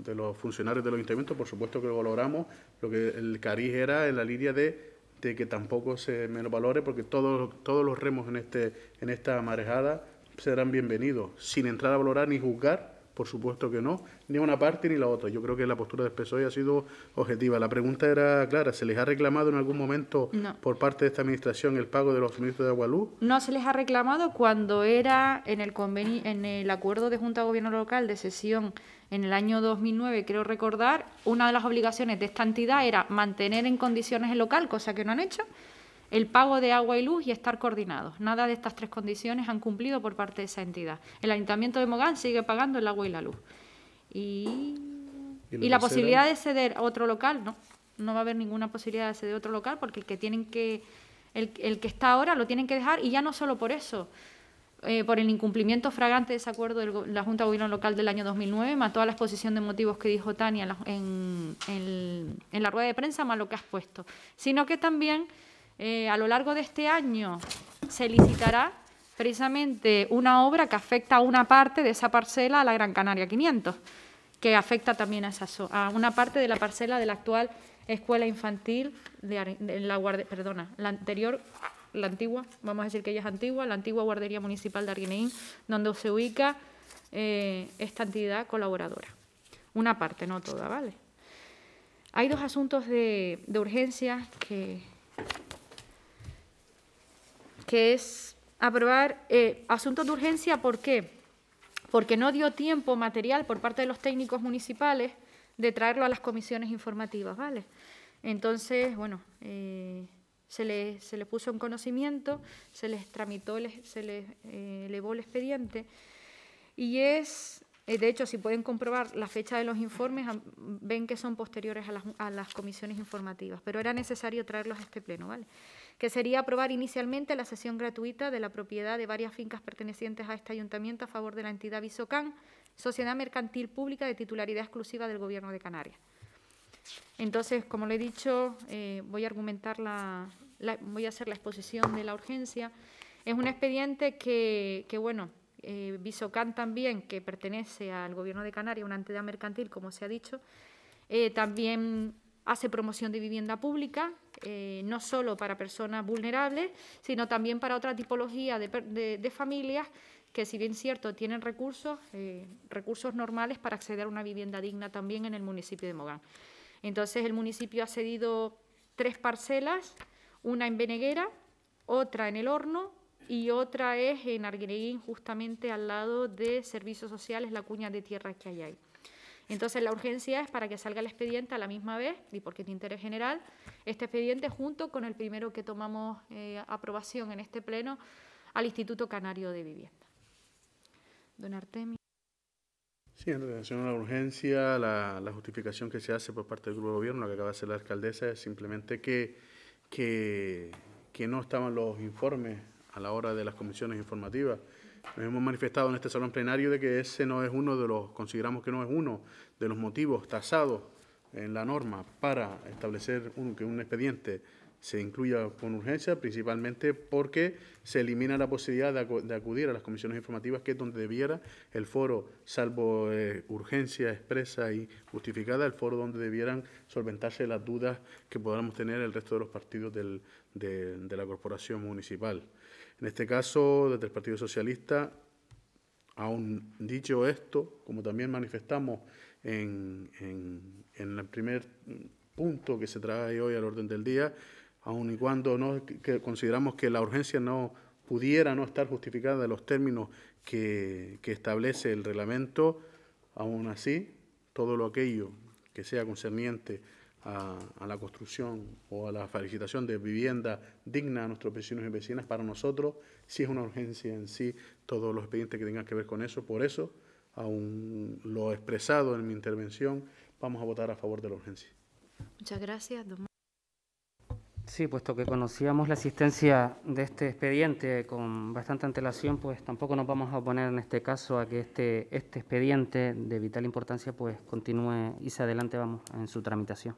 de, los funcionarios de los instrumentos. Por supuesto que lo valoramos. Lo que el cariz era en la línea de, de que tampoco se valore, porque todos, todos los remos en, este, en esta marejada serán bienvenidos, sin entrar a valorar ni juzgar, por supuesto que no, ni una parte ni la otra. Yo creo que la postura de PSOE ha sido objetiva. La pregunta era clara, ¿se les ha reclamado en algún momento por parte de esta administración el pago de los suministros de agua No se les ha reclamado cuando era en el convenio, en el acuerdo de Junta de Gobierno Local de sesión en el año 2009, creo recordar, una de las obligaciones de esta entidad era mantener en condiciones el local, cosa que no han hecho el pago de agua y luz y estar coordinados. Nada de estas tres condiciones han cumplido por parte de esa entidad. El Ayuntamiento de Mogán sigue pagando el agua y la luz. Y, la, posibilidad de ceder a otro local, no. No va a haber ninguna posibilidad de ceder a otro local porque el que tienen que el, que está ahora lo tienen que dejar y ya no solo por eso. Eh, por el incumplimiento fragante de ese acuerdo de la Junta de Gobierno Local del año 2009, más toda la exposición de motivos que dijo Tania en, en la rueda de prensa, más lo que has puesto, sino que también eh, a lo largo de este año se licitará precisamente una obra que afecta a una parte de esa parcela a la Gran Canaria 500, que afecta también a, esa, a una parte de la parcela de la actual escuela infantil, de, la la, perdona, la anterior la antigua, vamos a decir que ella es antigua, la antigua guardería municipal de Arguineín, donde se ubica eh, esta entidad colaboradora. Una parte, no toda, ¿vale? Hay dos asuntos de, de urgencia que, que es aprobar eh, asuntos de urgencia. ¿Por qué? Porque no dio tiempo material por parte de los técnicos municipales de traerlo a las comisiones informativas, ¿vale? Entonces, bueno, eh, se, le, se le puso en conocimiento, se les tramitó, les, se les eh, elevó el expediente y es de hecho, si pueden comprobar la fecha de los informes, ven que son posteriores a las, a las, comisiones informativas, pero era necesario traerlos a este pleno, ¿vale? que sería aprobar inicialmente la cesión gratuita de la propiedad de varias fincas pertenecientes a este ayuntamiento a favor de la entidad Visocan, sociedad mercantil pública de titularidad exclusiva del Gobierno de Canarias. Entonces, como le he dicho, eh, voy a argumentar la, voy a hacer la exposición de la urgencia. Es un expediente que, bueno, eh, Visocan también, que pertenece al Gobierno de Canarias, una entidad mercantil, como se ha dicho, eh, también hace promoción de vivienda pública, eh, no solo para personas vulnerables, sino también para otra tipología de, familias que, si bien cierto, tienen recursos, eh, recursos normales para acceder a una vivienda digna también en el municipio de Mogán. Entonces, el municipio ha cedido tres parcelas, una en Beneguera, otra en El Horno y otra es en Arguineguín, justamente al lado de Servicios Sociales, la cuña de tierra que hay ahí. Entonces, la urgencia es para que salga el expediente a la misma vez y porque es interés general, este expediente junto con el primero que tomamos eh, aprobación en este pleno al Instituto Canario de Vivienda. Don Artemio. Sí, en relación a la urgencia, la, justificación que se hace por parte del Grupo de Gobierno, la que acaba de hacer la alcaldesa, es simplemente que no estaban los informes a la hora de las comisiones informativas nos hemos manifestado en este salón plenario de que ese no es uno de los, consideramos que no es uno de los motivos tasados en la norma para establecer que un expediente se incluya con urgencia, principalmente porque se elimina la posibilidad de, acudir a las comisiones informativas, que es donde debiera el foro, salvo eh, urgencia expresa y justificada, el foro donde debieran solventarse las dudas que podamos tener el resto de los partidos de la corporación municipal. En este caso, desde el Partido Socialista, aún dicho esto, como también manifestamos en, en, el primer punto que se trae hoy al orden del día, aun y cuando no, consideramos que la urgencia no pudiera no estar justificada en los términos que, que establece el reglamento, aún así, todo lo aquello que sea concerniente a, la construcción o a la felicitación de vivienda digna a nuestros vecinos y vecinas, para nosotros si es una urgencia en sí todos los expedientes que tengan que ver con eso. Por eso, aún lo expresado en mi intervención, vamos a votar a favor de la urgencia. Muchas gracias, Sí, puesto que conocíamos la existencia de este expediente con bastante antelación, pues tampoco nos vamos a oponer en este caso a que este, este expediente de vital importancia pues continúe y se adelante vamos en su tramitación.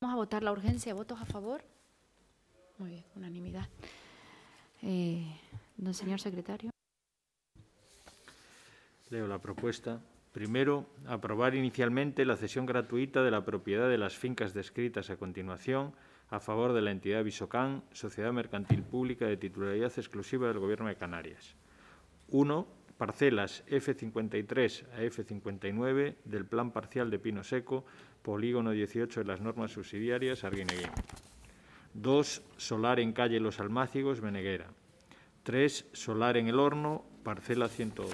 Vamos a votar la urgencia. ¿Votos a favor? Muy bien, unanimidad. Eh, don señor secretario. Leo la propuesta. Primero, aprobar inicialmente la cesión gratuita de la propiedad de las fincas descritas a continuación a favor de la entidad Visocán, Sociedad Mercantil Pública de titularidad exclusiva del Gobierno de Canarias. 1. Parcelas F53 a F59 del Plan Parcial de Pino Seco, Polígono 18 de las normas subsidiarias, Arguineguín. 2. Solar en calle Los Almácigos, Beneguera. 3. Solar en el Horno, Parcela 102.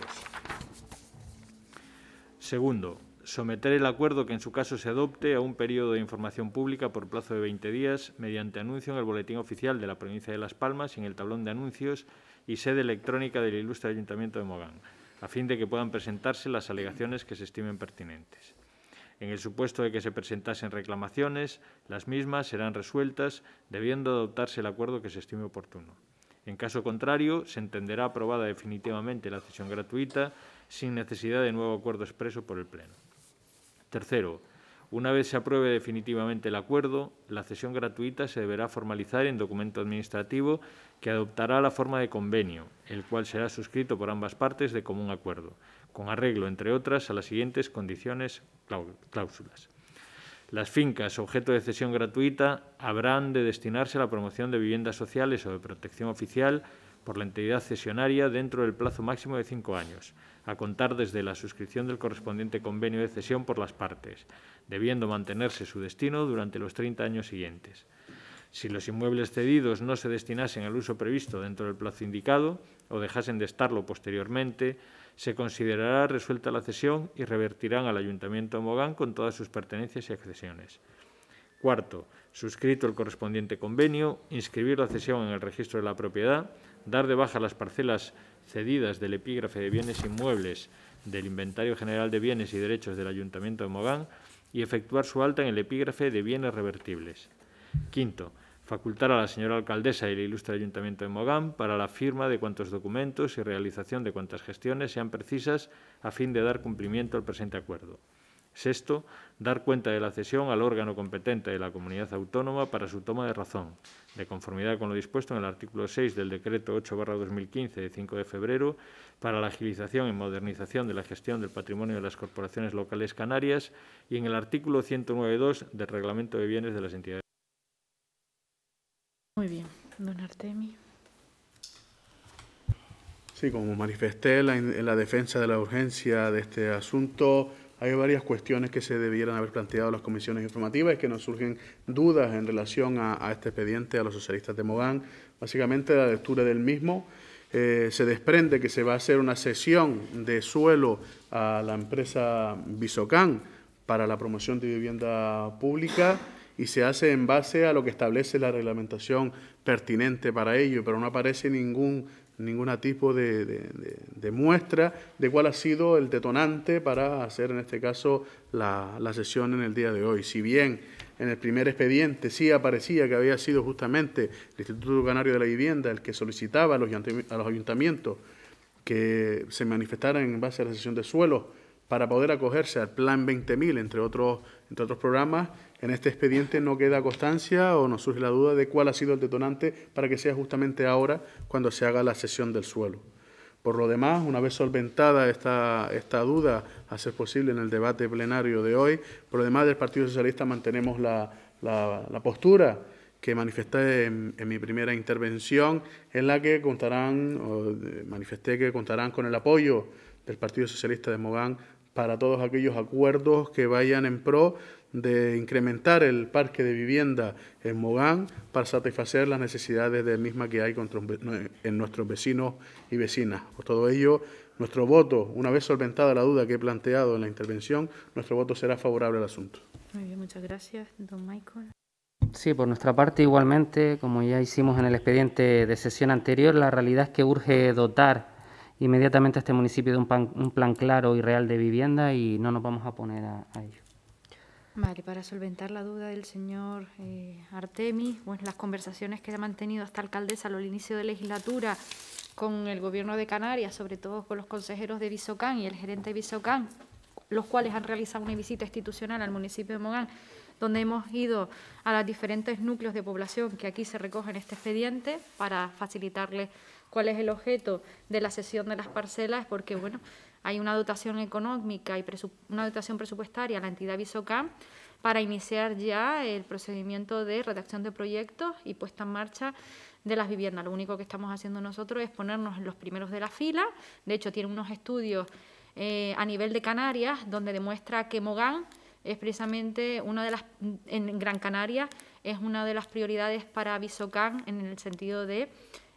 Segundo, someter el acuerdo que en su caso se adopte a un periodo de información pública por plazo de 20 días mediante anuncio en el Boletín Oficial de la Provincia de Las Palmas y en el tablón de anuncios y sede electrónica del ilustre Ayuntamiento de Mogán, a fin de que puedan presentarse las alegaciones que se estimen pertinentes. En el supuesto de que se presentasen reclamaciones, las mismas serán resueltas debiendo adoptarse el acuerdo que se estime oportuno. En caso contrario, se entenderá aprobada definitivamente la cesión gratuita sin necesidad de nuevo acuerdo expreso por el Pleno. Tercero, una vez se apruebe definitivamente el acuerdo, la cesión gratuita se deberá formalizar en documento administrativo que adoptará la forma de convenio, el cual será suscrito por ambas partes de común acuerdo, con arreglo, entre otras, a las siguientes condiciones cláusulas. Las fincas objeto de cesión gratuita habrán de destinarse a la promoción de viviendas sociales o de protección oficial por la entidad cesionaria dentro del plazo máximo de cinco años, a contar desde la suscripción del correspondiente convenio de cesión por las partes, debiendo mantenerse su destino durante los 30 años siguientes. Si los inmuebles cedidos no se destinasen al uso previsto dentro del plazo indicado o dejasen de estarlo posteriormente, se considerará resuelta la cesión y revertirán al Ayuntamiento de Mogán con todas sus pertenencias y accesiones. Cuarto, suscrito el correspondiente convenio, inscribir la cesión en el registro de la propiedad, dar de baja las parcelas cedidas del epígrafe de bienes inmuebles del Inventario General de Bienes y Derechos del Ayuntamiento de Mogán y efectuar su alta en el epígrafe de bienes revertibles. Quinto, facultar a la señora alcaldesa y el ilustre Ayuntamiento de Mogán para la firma de cuantos documentos y realización de cuantas gestiones sean precisas a fin de dar cumplimiento al presente acuerdo. Sexto, dar cuenta de la cesión al órgano competente de la comunidad autónoma para su toma de razón, de conformidad con lo dispuesto en el artículo 6 del Decreto 8-2015 de 5 de febrero, para la agilización y modernización de la gestión del patrimonio de las corporaciones locales canarias y en el artículo 109.2 del Reglamento de Bienes de las Entidades. Muy bien, don Artemi. Sí, como manifesté, en la defensa de la urgencia de este asunto hay varias cuestiones que se debieran haber planteado las comisiones informativas y que nos surgen dudas en relación a, este expediente, a los socialistas de Mogán. Básicamente la lectura del mismo. Eh, se desprende que se va a hacer una cesión de suelo a la empresa Bisocán para la promoción de vivienda pública y se hace en base a lo que establece la reglamentación pertinente para ello, pero no aparece ningún ningún tipo de, muestra de cuál ha sido el detonante para hacer en este caso la, sesión en el día de hoy. Si bien en el primer expediente sí aparecía que había sido justamente el Instituto Canario de la Vivienda el que solicitaba a los, ayuntamientos que se manifestaran en base a la sesión de suelo para poder acogerse al Plan 20.000, entre otros, entre otros programas, en este expediente no queda constancia o nos surge la duda de cuál ha sido el detonante para que sea justamente ahora cuando se haga la cesión del suelo. Por lo demás, una vez solventada esta, esta duda, a ser posible en el debate plenario de hoy, por lo demás del Partido Socialista mantenemos la, postura que manifesté en, mi primera intervención, en la que contarán, manifesté que contarán con el apoyo del Partido Socialista de Mogán para todos aquellos acuerdos que vayan en pro de incrementar el parque de vivienda en Mogán para satisfacer las necesidades de misma que hay en nuestros vecinos y vecinas. Por todo ello, nuestro voto, una vez solventada la duda que he planteado en la intervención, nuestro voto será favorable al asunto. Muy bien, muchas gracias, don Michael. Sí, por nuestra parte igualmente, como ya hicimos en el expediente de sesión anterior, la realidad es que urge dotar inmediatamente a este municipio de un plan, claro y real de vivienda y no nos vamos a poner a ello para solventar la duda del señor eh, Artemis, pues las conversaciones que ha mantenido esta alcaldesa al inicio de legislatura con el gobierno de Canarias, sobre todo con los consejeros de Visocán y el gerente de Visocán, los cuales han realizado una visita institucional al municipio de Mogán, donde hemos ido a los diferentes núcleos de población que aquí se recogen este expediente para facilitarles cuál es el objeto de la sesión de las parcelas, porque, bueno, hay una dotación económica y una dotación presupuestaria a la entidad Visocam para iniciar ya el procedimiento de redacción de proyectos y puesta en marcha de las viviendas. Lo único que estamos haciendo nosotros es ponernos en los primeros de la fila. De hecho, tiene unos estudios eh, a nivel de Canarias donde demuestra que Mogán es precisamente una de las en Gran Canaria es una de las prioridades para Visocam en el sentido de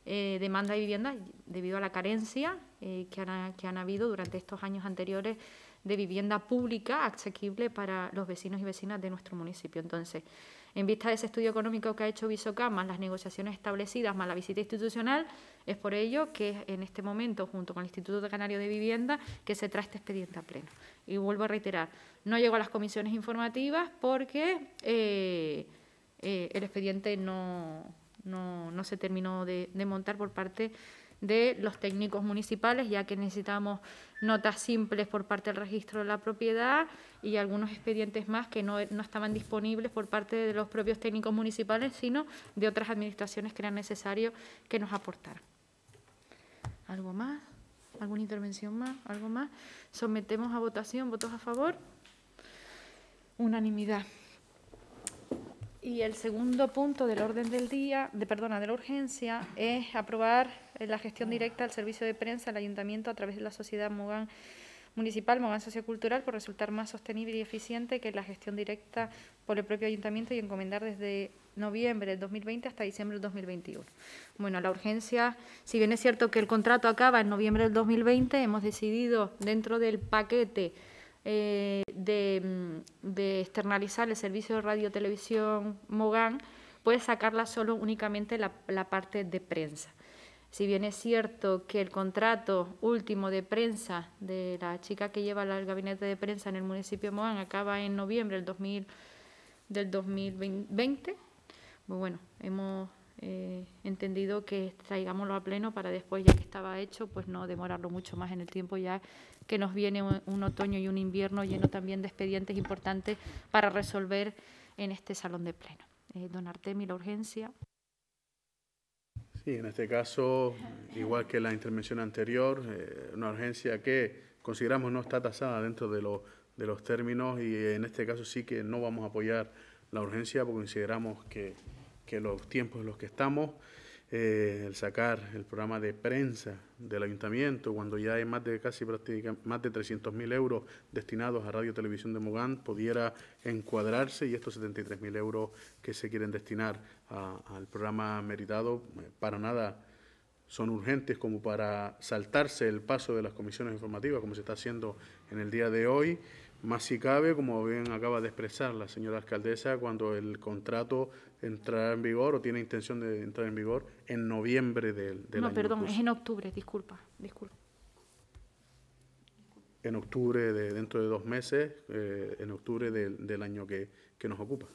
eh, demanda de vivienda debido a la carencia eh, que, han, habido durante estos años anteriores de vivienda pública asequible para los vecinos y vecinas de nuestro municipio. Entonces, en vista de ese estudio económico que ha hecho Visoca, más las negociaciones establecidas, más la visita institucional, es por ello que en este momento, junto con el Instituto Canario de Vivienda, que se trae este expediente a pleno. Y vuelvo a reiterar, no llegó a las comisiones informativas porque eh, eh, el expediente no, no, se terminó de, de montar por parte de los técnicos municipales, ya que necesitamos notas simples por parte del registro de la propiedad y algunos expedientes más que no, no estaban disponibles por parte de los propios técnicos municipales, sino de otras administraciones que era necesario que nos aportaran. ¿Algo más? ¿Alguna intervención más? ¿Algo más? Sometemos a votación. ¿Votos a favor? Unanimidad. Y el segundo punto del orden del día, de perdona, de la urgencia, es aprobar eh, la gestión directa del servicio de prensa del ayuntamiento a través de la sociedad Mogán municipal, Mogán Sociocultural, por resultar más sostenible y eficiente que la gestión directa por el propio ayuntamiento y encomendar desde noviembre del 2020 hasta diciembre del 2021. Bueno, la urgencia, si bien es cierto que el contrato acaba en noviembre del 2020, hemos decidido dentro del paquete eh, Mm, de, externalizar el servicio de radio-televisión Mogán, puede sacarla solo únicamente la, parte de prensa. Si bien es cierto que el contrato último de prensa de la chica que lleva el gabinete de prensa en el municipio de acaba en noviembre del, 2000, del 2020, pues bueno, hemos eh, entendido que traigámoslo a pleno para después, ya que estaba hecho, pues no demorarlo mucho más en el tiempo, ya que nos viene un, otoño y un invierno lleno también de expedientes importantes para resolver en este salón de pleno. Eh, don Artemi, la urgencia. Sí, en este caso, igual que la intervención anterior, eh, una urgencia que consideramos no está tasada dentro de, de los términos y en este caso sí que no vamos a apoyar la urgencia porque consideramos que que los tiempos en los que estamos, eh, el sacar el programa de prensa del ayuntamiento, cuando ya hay más de casi más de 300.000 euros destinados a Radio Televisión de Mogán, pudiera encuadrarse y estos 73.000 mil euros que se quieren destinar al programa meritado, eh, para nada son urgentes como para saltarse el paso de las comisiones informativas, como se está haciendo en el día de hoy, más si cabe, como bien acaba de expresar la señora alcaldesa, cuando el contrato entrará en vigor o tiene intención de entrar en vigor en noviembre del, no, perdón, es en octubre, disculpa, disculpa. En octubre, de, dentro de dos meses, eh, en octubre del año que, que nos ocupa.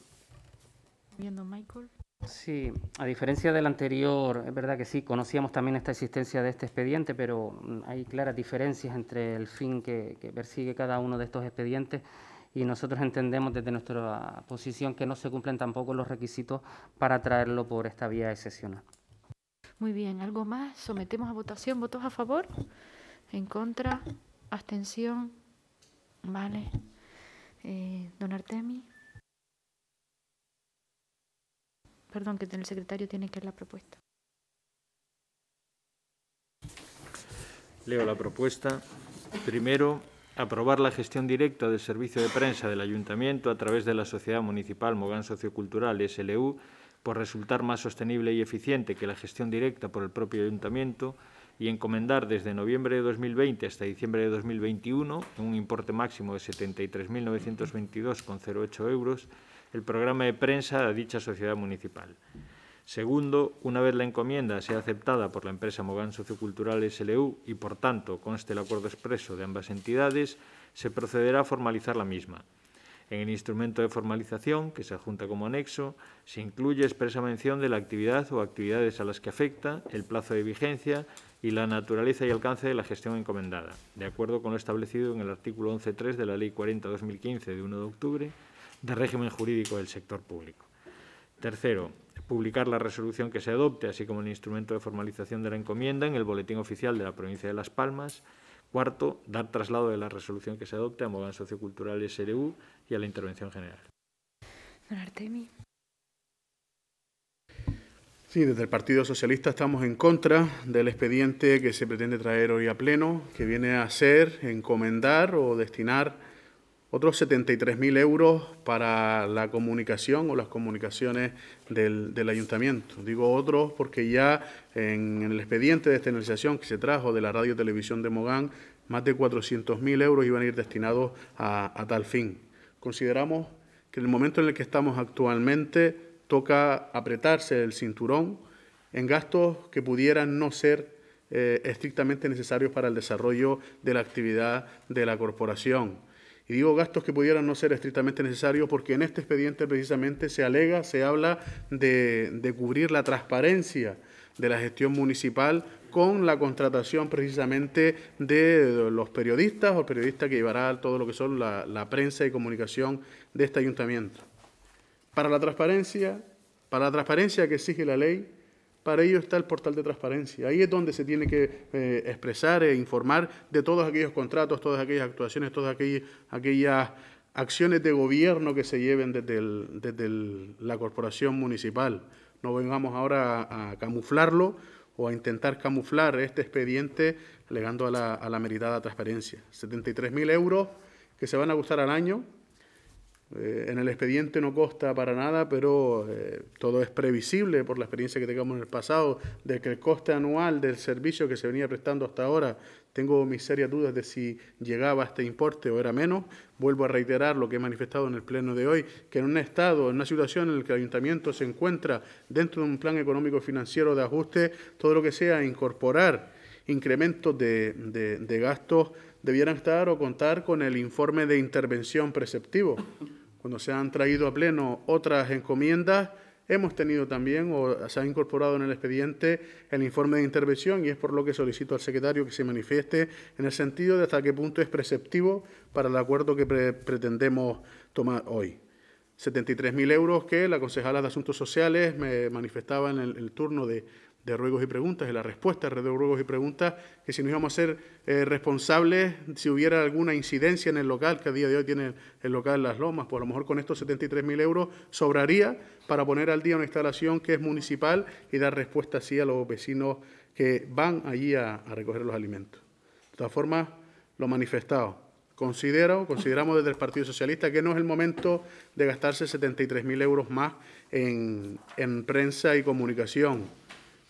Viendo Michael. Sí, a diferencia del anterior, es verdad que sí, conocíamos también esta existencia de este expediente, pero mm, hay claras diferencias entre el fin que, persigue cada uno de estos expedientes y nosotros entendemos desde nuestra posición que no se cumplen tampoco los requisitos para traerlo por esta vía excepcional. Muy bien, ¿algo más? Sometemos a votación. ¿Votos a favor? ¿En contra? ¿Abstención? Vale. Eh, don Artemi. perdón, que el secretario tiene que ver la propuesta. Leo la propuesta. Primero, aprobar la gestión directa del servicio de prensa del Ayuntamiento a través de la Sociedad Municipal Mogán Sociocultural SLU por resultar más sostenible y eficiente que la gestión directa por el propio Ayuntamiento y encomendar desde noviembre de 2020 hasta diciembre de 2021 un importe máximo de 73.922,08 euros el programa de prensa de dicha sociedad municipal. Segundo, una vez la encomienda sea aceptada por la empresa Mogán Sociocultural SLU y, por tanto, conste el acuerdo expreso de ambas entidades, se procederá a formalizar la misma. En el instrumento de formalización, que se adjunta como anexo, se incluye expresa mención de la actividad o actividades a las que afecta, el plazo de vigencia y la naturaleza y alcance de la gestión encomendada, de acuerdo con lo establecido en el artículo 11.3 de la Ley 40-2015 de 1 de octubre de régimen jurídico del sector público. Tercero, publicar la resolución que se adopte, así como el instrumento de formalización de la encomienda en el Boletín Oficial de la Provincia de Las Palmas. Cuarto, dar traslado de la resolución que se adopte a Mogán Sociocultural SRU y a la Intervención General. Don Sí, desde el Partido Socialista estamos en contra del expediente que se pretende traer hoy a pleno, que viene a ser encomendar o destinar otros 73.000 euros para la comunicación o las comunicaciones del, ayuntamiento. Digo otros porque ya en, el expediente de externalización que se trajo de la radio y televisión de Mogán, más de 400.000 euros iban a ir destinados a, tal fin. Consideramos que en el momento en el que estamos actualmente toca apretarse el cinturón en gastos que pudieran no ser eh, estrictamente necesarios para el desarrollo de la actividad de la corporación. Y digo gastos que pudieran no ser estrictamente necesarios porque en este expediente precisamente se alega, se habla de, cubrir la transparencia de la gestión municipal con la contratación precisamente de los periodistas o periodistas que llevará todo lo que son la, la prensa y comunicación de este ayuntamiento. Para la transparencia, para la transparencia que exige la ley, para ello está el portal de transparencia. Ahí es donde se tiene que eh, expresar e informar de todos aquellos contratos, todas aquellas actuaciones, todas aquellas, aquellas acciones de gobierno que se lleven desde, desde la corporación municipal. No vengamos ahora a, camuflarlo o a intentar camuflar este expediente legando a la, a la meritada transparencia. 73.000 euros que se van a gustar al año, eh, en el expediente no consta para nada, pero eh, todo es previsible por la experiencia que tengamos en el pasado, de que el coste anual del servicio que se venía prestando hasta ahora, tengo mis serias dudas de si llegaba a este importe o era menos. Vuelvo a reiterar lo que he manifestado en el Pleno de hoy, que en un estado, en una situación en la que el ayuntamiento se encuentra dentro de un plan económico financiero de ajuste, todo lo que sea incorporar incrementos de gastos debieran estar o contar con el informe de intervención preceptivo. Cuando se han traído a pleno otras encomiendas, hemos tenido también o se ha incorporado en el expediente el informe de intervención y es por lo que solicito al secretario que se manifieste en el sentido de hasta qué punto es preceptivo para el acuerdo que pretendemos tomar hoy. 73.000 euros que la concejala de Asuntos Sociales me manifestaba en el turno de, de ruegos y preguntas, de la respuesta de ruegos y preguntas, que si nos íbamos a ser eh, responsables si hubiera alguna incidencia en el local, que a día de hoy tiene el local Las Lomas, pues a lo mejor con estos 73.000 euros sobraría para poner al día una instalación que es municipal y dar respuesta así a los vecinos que van allí a, recoger los alimentos. De todas formas, lo manifestado. Considero, consideramos desde el Partido Socialista que no es el momento de gastarse 73.000 euros más en, en prensa y comunicación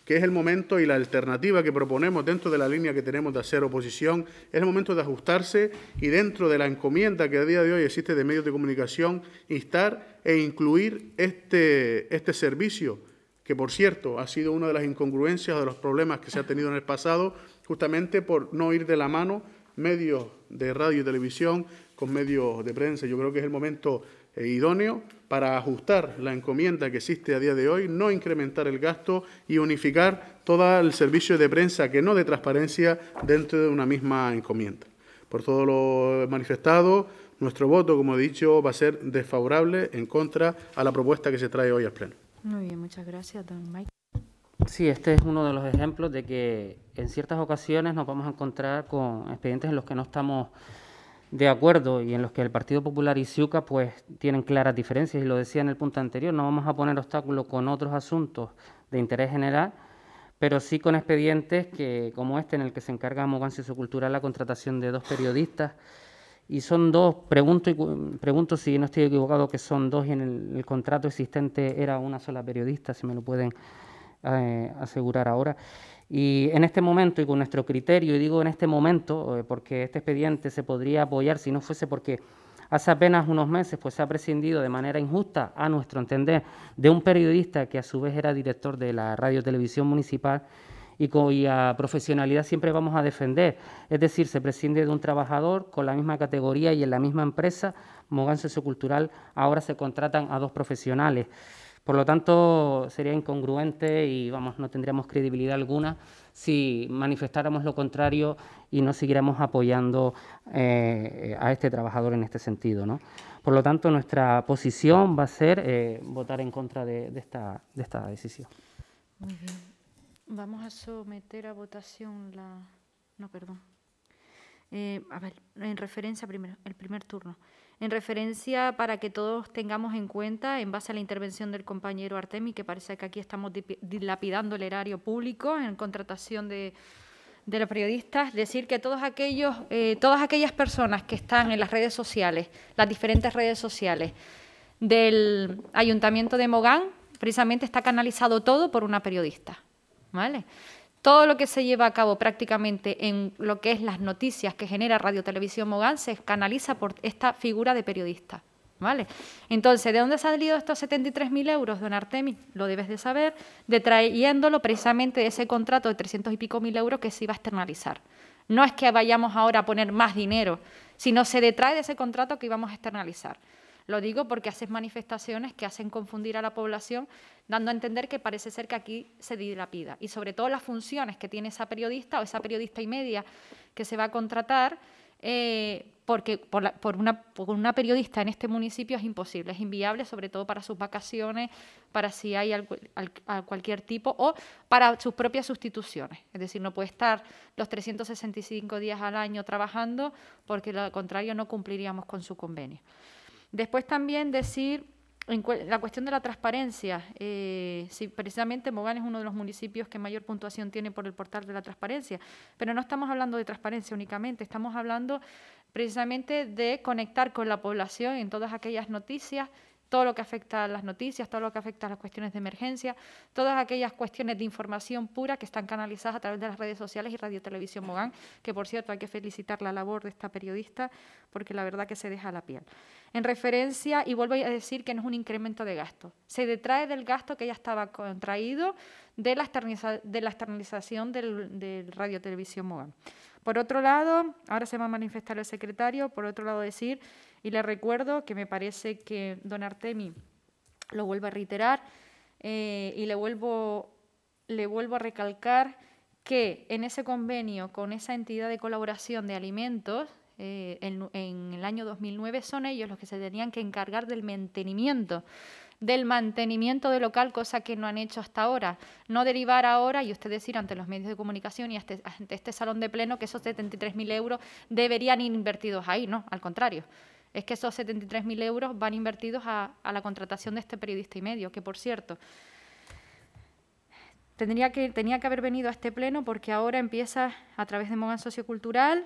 que es el momento y la alternativa que proponemos dentro de la línea que tenemos de hacer oposición, es el momento de ajustarse y dentro de la encomienda que a día de hoy existe de medios de comunicación, instar e incluir este, este servicio, que por cierto ha sido una de las incongruencias de los problemas que se ha tenido en el pasado, justamente por no ir de la mano medios de radio y televisión con medios de prensa. Yo creo que es el momento eh, idóneo para ajustar la encomienda que existe a día de hoy, no incrementar el gasto y unificar todo el servicio de prensa que no de transparencia dentro de una misma encomienda. Por todo lo manifestado, nuestro voto, como he dicho, va a ser desfavorable en contra a la propuesta que se trae hoy al Pleno. Muy bien, muchas gracias, don Mike. Sí, este es uno de los ejemplos de que en ciertas ocasiones nos vamos a encontrar con expedientes en los que no estamos de acuerdo y en los que el Partido Popular y Ciuca pues tienen claras diferencias y lo decía en el punto anterior, no vamos a poner obstáculos con otros asuntos de interés general, pero sí con expedientes que como este en el que se encarga su Cultural la contratación de dos periodistas y son dos, pregunto, pregunto si no estoy equivocado que son dos y en el, contrato existente era una sola periodista, si me lo pueden eh, asegurar ahora. Y en este momento, y con nuestro criterio, y digo en este momento, eh, porque este expediente se podría apoyar si no fuese porque hace apenas unos meses pues, se ha prescindido de manera injusta, a nuestro entender, de un periodista que a su vez era director de la Radio Televisión Municipal y cuya profesionalidad siempre vamos a defender. Es decir, se prescinde de un trabajador con la misma categoría y en la misma empresa, Mogán Cultural, ahora se contratan a dos profesionales. Por lo tanto, sería incongruente y vamos, no tendríamos credibilidad alguna si manifestáramos lo contrario y no siguiéramos apoyando eh, a este trabajador en este sentido. ¿no? Por lo tanto, nuestra posición va a ser eh, votar en contra de, esta, decisión. Muy bien. Vamos a someter a votación la... No, perdón. Eh, a ver, en referencia primero, el primer turno en referencia para que todos tengamos en cuenta, en base a la intervención del compañero Artemi, que parece que aquí estamos dilapidando el erario público en contratación de, de los periodistas, decir que todos aquellos, eh, todas aquellas personas que están en las redes sociales, las diferentes redes sociales del Ayuntamiento de Mogán, precisamente está canalizado todo por una periodista. ¿Vale? Todo lo que se lleva a cabo prácticamente en lo que es las noticias que genera Radio Televisión Mogán se canaliza por esta figura de periodista. ¿Vale? Entonces, ¿de dónde han salido estos 73.000 euros, don Artemis? Lo debes de saber, detrayéndolo precisamente de ese contrato de 300 y pico mil euros que se iba a externalizar. No es que vayamos ahora a poner más dinero, sino se detrae de ese contrato que íbamos a externalizar. Lo digo porque haces manifestaciones que hacen confundir a la población, dando a entender que parece ser que aquí se dilapida. Y sobre todo las funciones que tiene esa periodista o esa periodista y media que se va a contratar, eh, porque por, una, periodista en este municipio es imposible, es inviable, sobre todo para sus vacaciones, para si hay cualquier tipo o para sus propias sustituciones. Es decir, no puede estar los 365 días al año trabajando porque lo contrario no cumpliríamos con su convenio. Después también decir en la cuestión de la transparencia, eh, precisamente Mogán es uno de los municipios que mayor puntuación tiene por el portal de la transparencia, pero no estamos hablando de transparencia únicamente, estamos hablando precisamente de conectar con la población en todas aquellas noticias todo lo que afecta a las noticias, todo lo que afecta a las cuestiones de emergencia, todas aquellas cuestiones de información pura que están canalizadas a través de las redes sociales y Radio Televisión Mogán, que por cierto hay que felicitar la labor de esta periodista porque la verdad que se deja la piel. En referencia, y vuelvo a decir que no es un incremento de gasto, se detrae del gasto que ya estaba contraído de la, externalización de la externalización del, Radio Televisión Mogán. Por otro lado, ahora se va a manifestar el secretario, por otro lado decir y le recuerdo que me parece que don Artemi lo vuelve a reiterar eh, y le vuelvo, le vuelvo a recalcar que en ese convenio con esa entidad de colaboración de alimentos, eh, en, el año 2009 son ellos los que se tenían que encargar del mantenimiento, del mantenimiento de local, cosa que no han hecho hasta ahora. No derivar ahora y usted decir ante los medios de comunicación y ante, este, ante este salón de pleno que esos 73.000 euros deberían ir invertidos ahí, no, al contrario es que esos 73.000 euros van invertidos a, la contratación de este periodista y medio, que por cierto, tendría que, tenía que haber venido a este pleno porque ahora empieza a través de Mogán Sociocultural,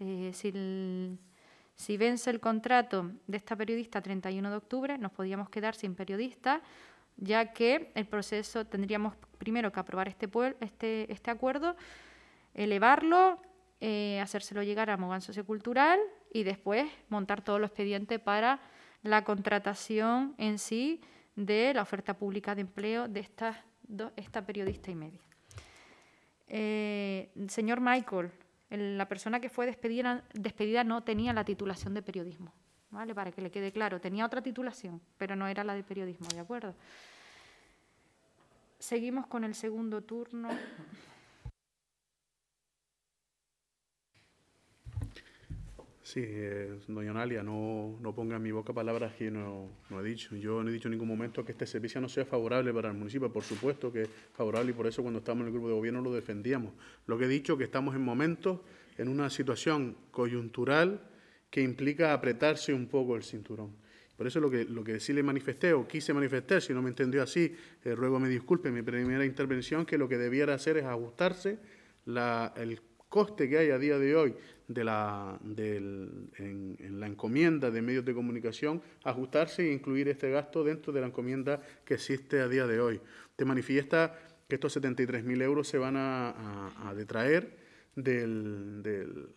eh, si, vence el contrato de esta periodista 31 de octubre, nos podíamos quedar sin periodista, ya que el proceso tendríamos primero que aprobar este, este, este acuerdo, elevarlo, eh, hacérselo llegar a Mogan Sociocultural, y después montar todo el expediente para la contratación en sí de la oferta pública de empleo de estas esta periodista y media. Eh, señor Michael, la persona que fue despedida, despedida no tenía la titulación de periodismo, ¿vale? Para que le quede claro, tenía otra titulación, pero no era la de periodismo, ¿de acuerdo? Seguimos con el segundo turno. Sí, doña Analia, no, no, ponga en mi boca palabras que no, no, he dicho. Yo no he dicho en ningún momento que este servicio no sea favorable para el municipio. Por supuesto que es favorable y por eso cuando estábamos en el grupo de gobierno lo defendíamos. Lo que he dicho es que estamos en momentos, en una situación coyuntural que implica apretarse un poco el cinturón. Por eso lo que, lo que sí le manifesté o quise manifestar, si no me entendió así, eh, ruego me disculpe mi primera intervención, que lo que debiera hacer es ajustarse la, el coste que hay a día de hoy de la, en, la encomienda de medios de comunicación, ajustarse e incluir este gasto dentro de la encomienda que existe a día de hoy. Te manifiesta que estos 73.000 euros se van a, a, detraer del,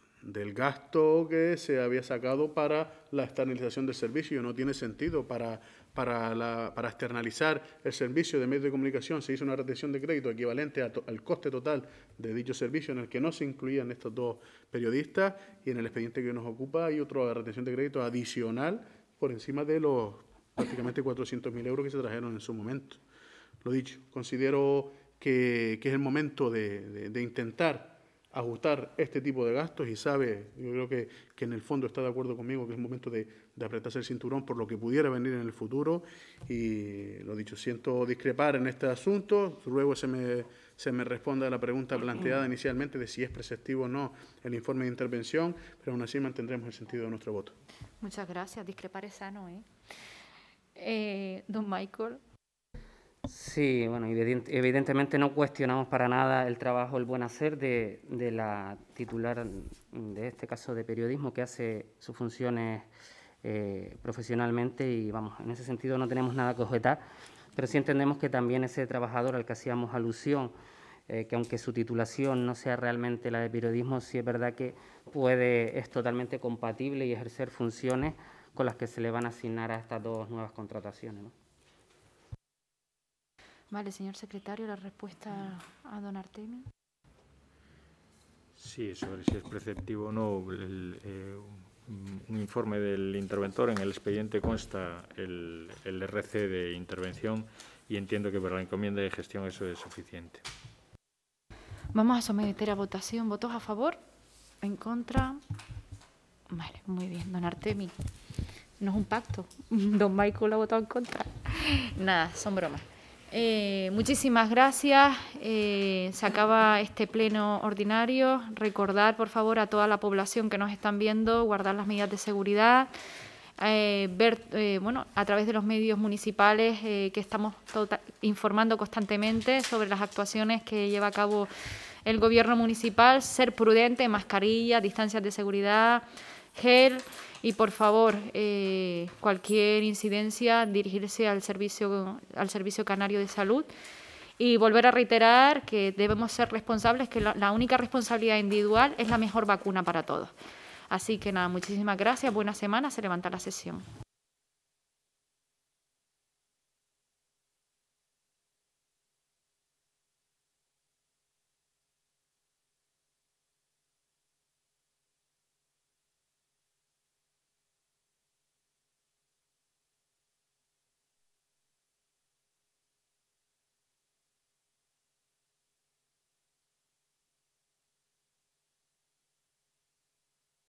gasto que se había sacado para la externalización del servicio. No tiene sentido para para, externalizar el servicio de medios de comunicación se hizo una retención de crédito equivalente al coste total de dicho servicio en el que no se incluían estos dos periodistas y en el expediente que nos ocupa hay otra retención de crédito adicional por encima de los prácticamente 400.000 euros que se trajeron en su momento. Lo dicho, considero que, es el momento de, de intentar ajustar este tipo de gastos y sabe, yo creo que, que en el fondo está de acuerdo conmigo que es momento de, de, apretarse el cinturón por lo que pudiera venir en el futuro y lo dicho, siento discrepar en este asunto, luego se me, se me responda a la pregunta planteada inicialmente de si es preceptivo o no el informe de intervención, pero aún así mantendremos el sentido de nuestro voto. Muchas gracias, discrepar es sano, eh, eh don Michael. Sí, bueno, evidentemente no cuestionamos para nada el trabajo, el buen hacer de, la titular de este caso de periodismo que hace sus funciones eh, profesionalmente y vamos, en ese sentido no tenemos nada que objetar, pero sí entendemos que también ese trabajador al que hacíamos alusión, eh, que aunque su titulación no sea realmente la de periodismo, sí es verdad que puede, es totalmente compatible y ejercer funciones con las que se le van a asignar a estas dos nuevas contrataciones. Vale, señor secretario, la respuesta a don Artemi. Sí, sobre si es preceptivo o no, eh, un informe del interventor. En el expediente consta el, el RC de intervención y entiendo que para la encomienda de gestión eso es suficiente. Vamos a someter a votación. ¿Votos a favor? ¿En contra? Vale, muy bien. Don Artemi, no es un pacto. Don Michael ha votado en contra. Nada, son bromas. Eh, muchísimas gracias. Eh, se acaba este pleno ordinario. Recordar, por favor, a toda la población que nos están viendo, guardar las medidas de seguridad, eh, ver, bueno, a través de los medios municipales que estamos tota-, informando constantemente sobre las actuaciones que lleva a cabo el gobierno municipal, ser prudente, mascarilla, distancias de seguridad, gel. Y por favor, eh, cualquier incidencia, dirigirse al servicio, al servicio Canario de Salud. Y volver a reiterar que debemos ser responsables, que la, la única responsabilidad individual es la mejor vacuna para todos. Así que nada, muchísimas gracias, buena semana, se levanta la sesión.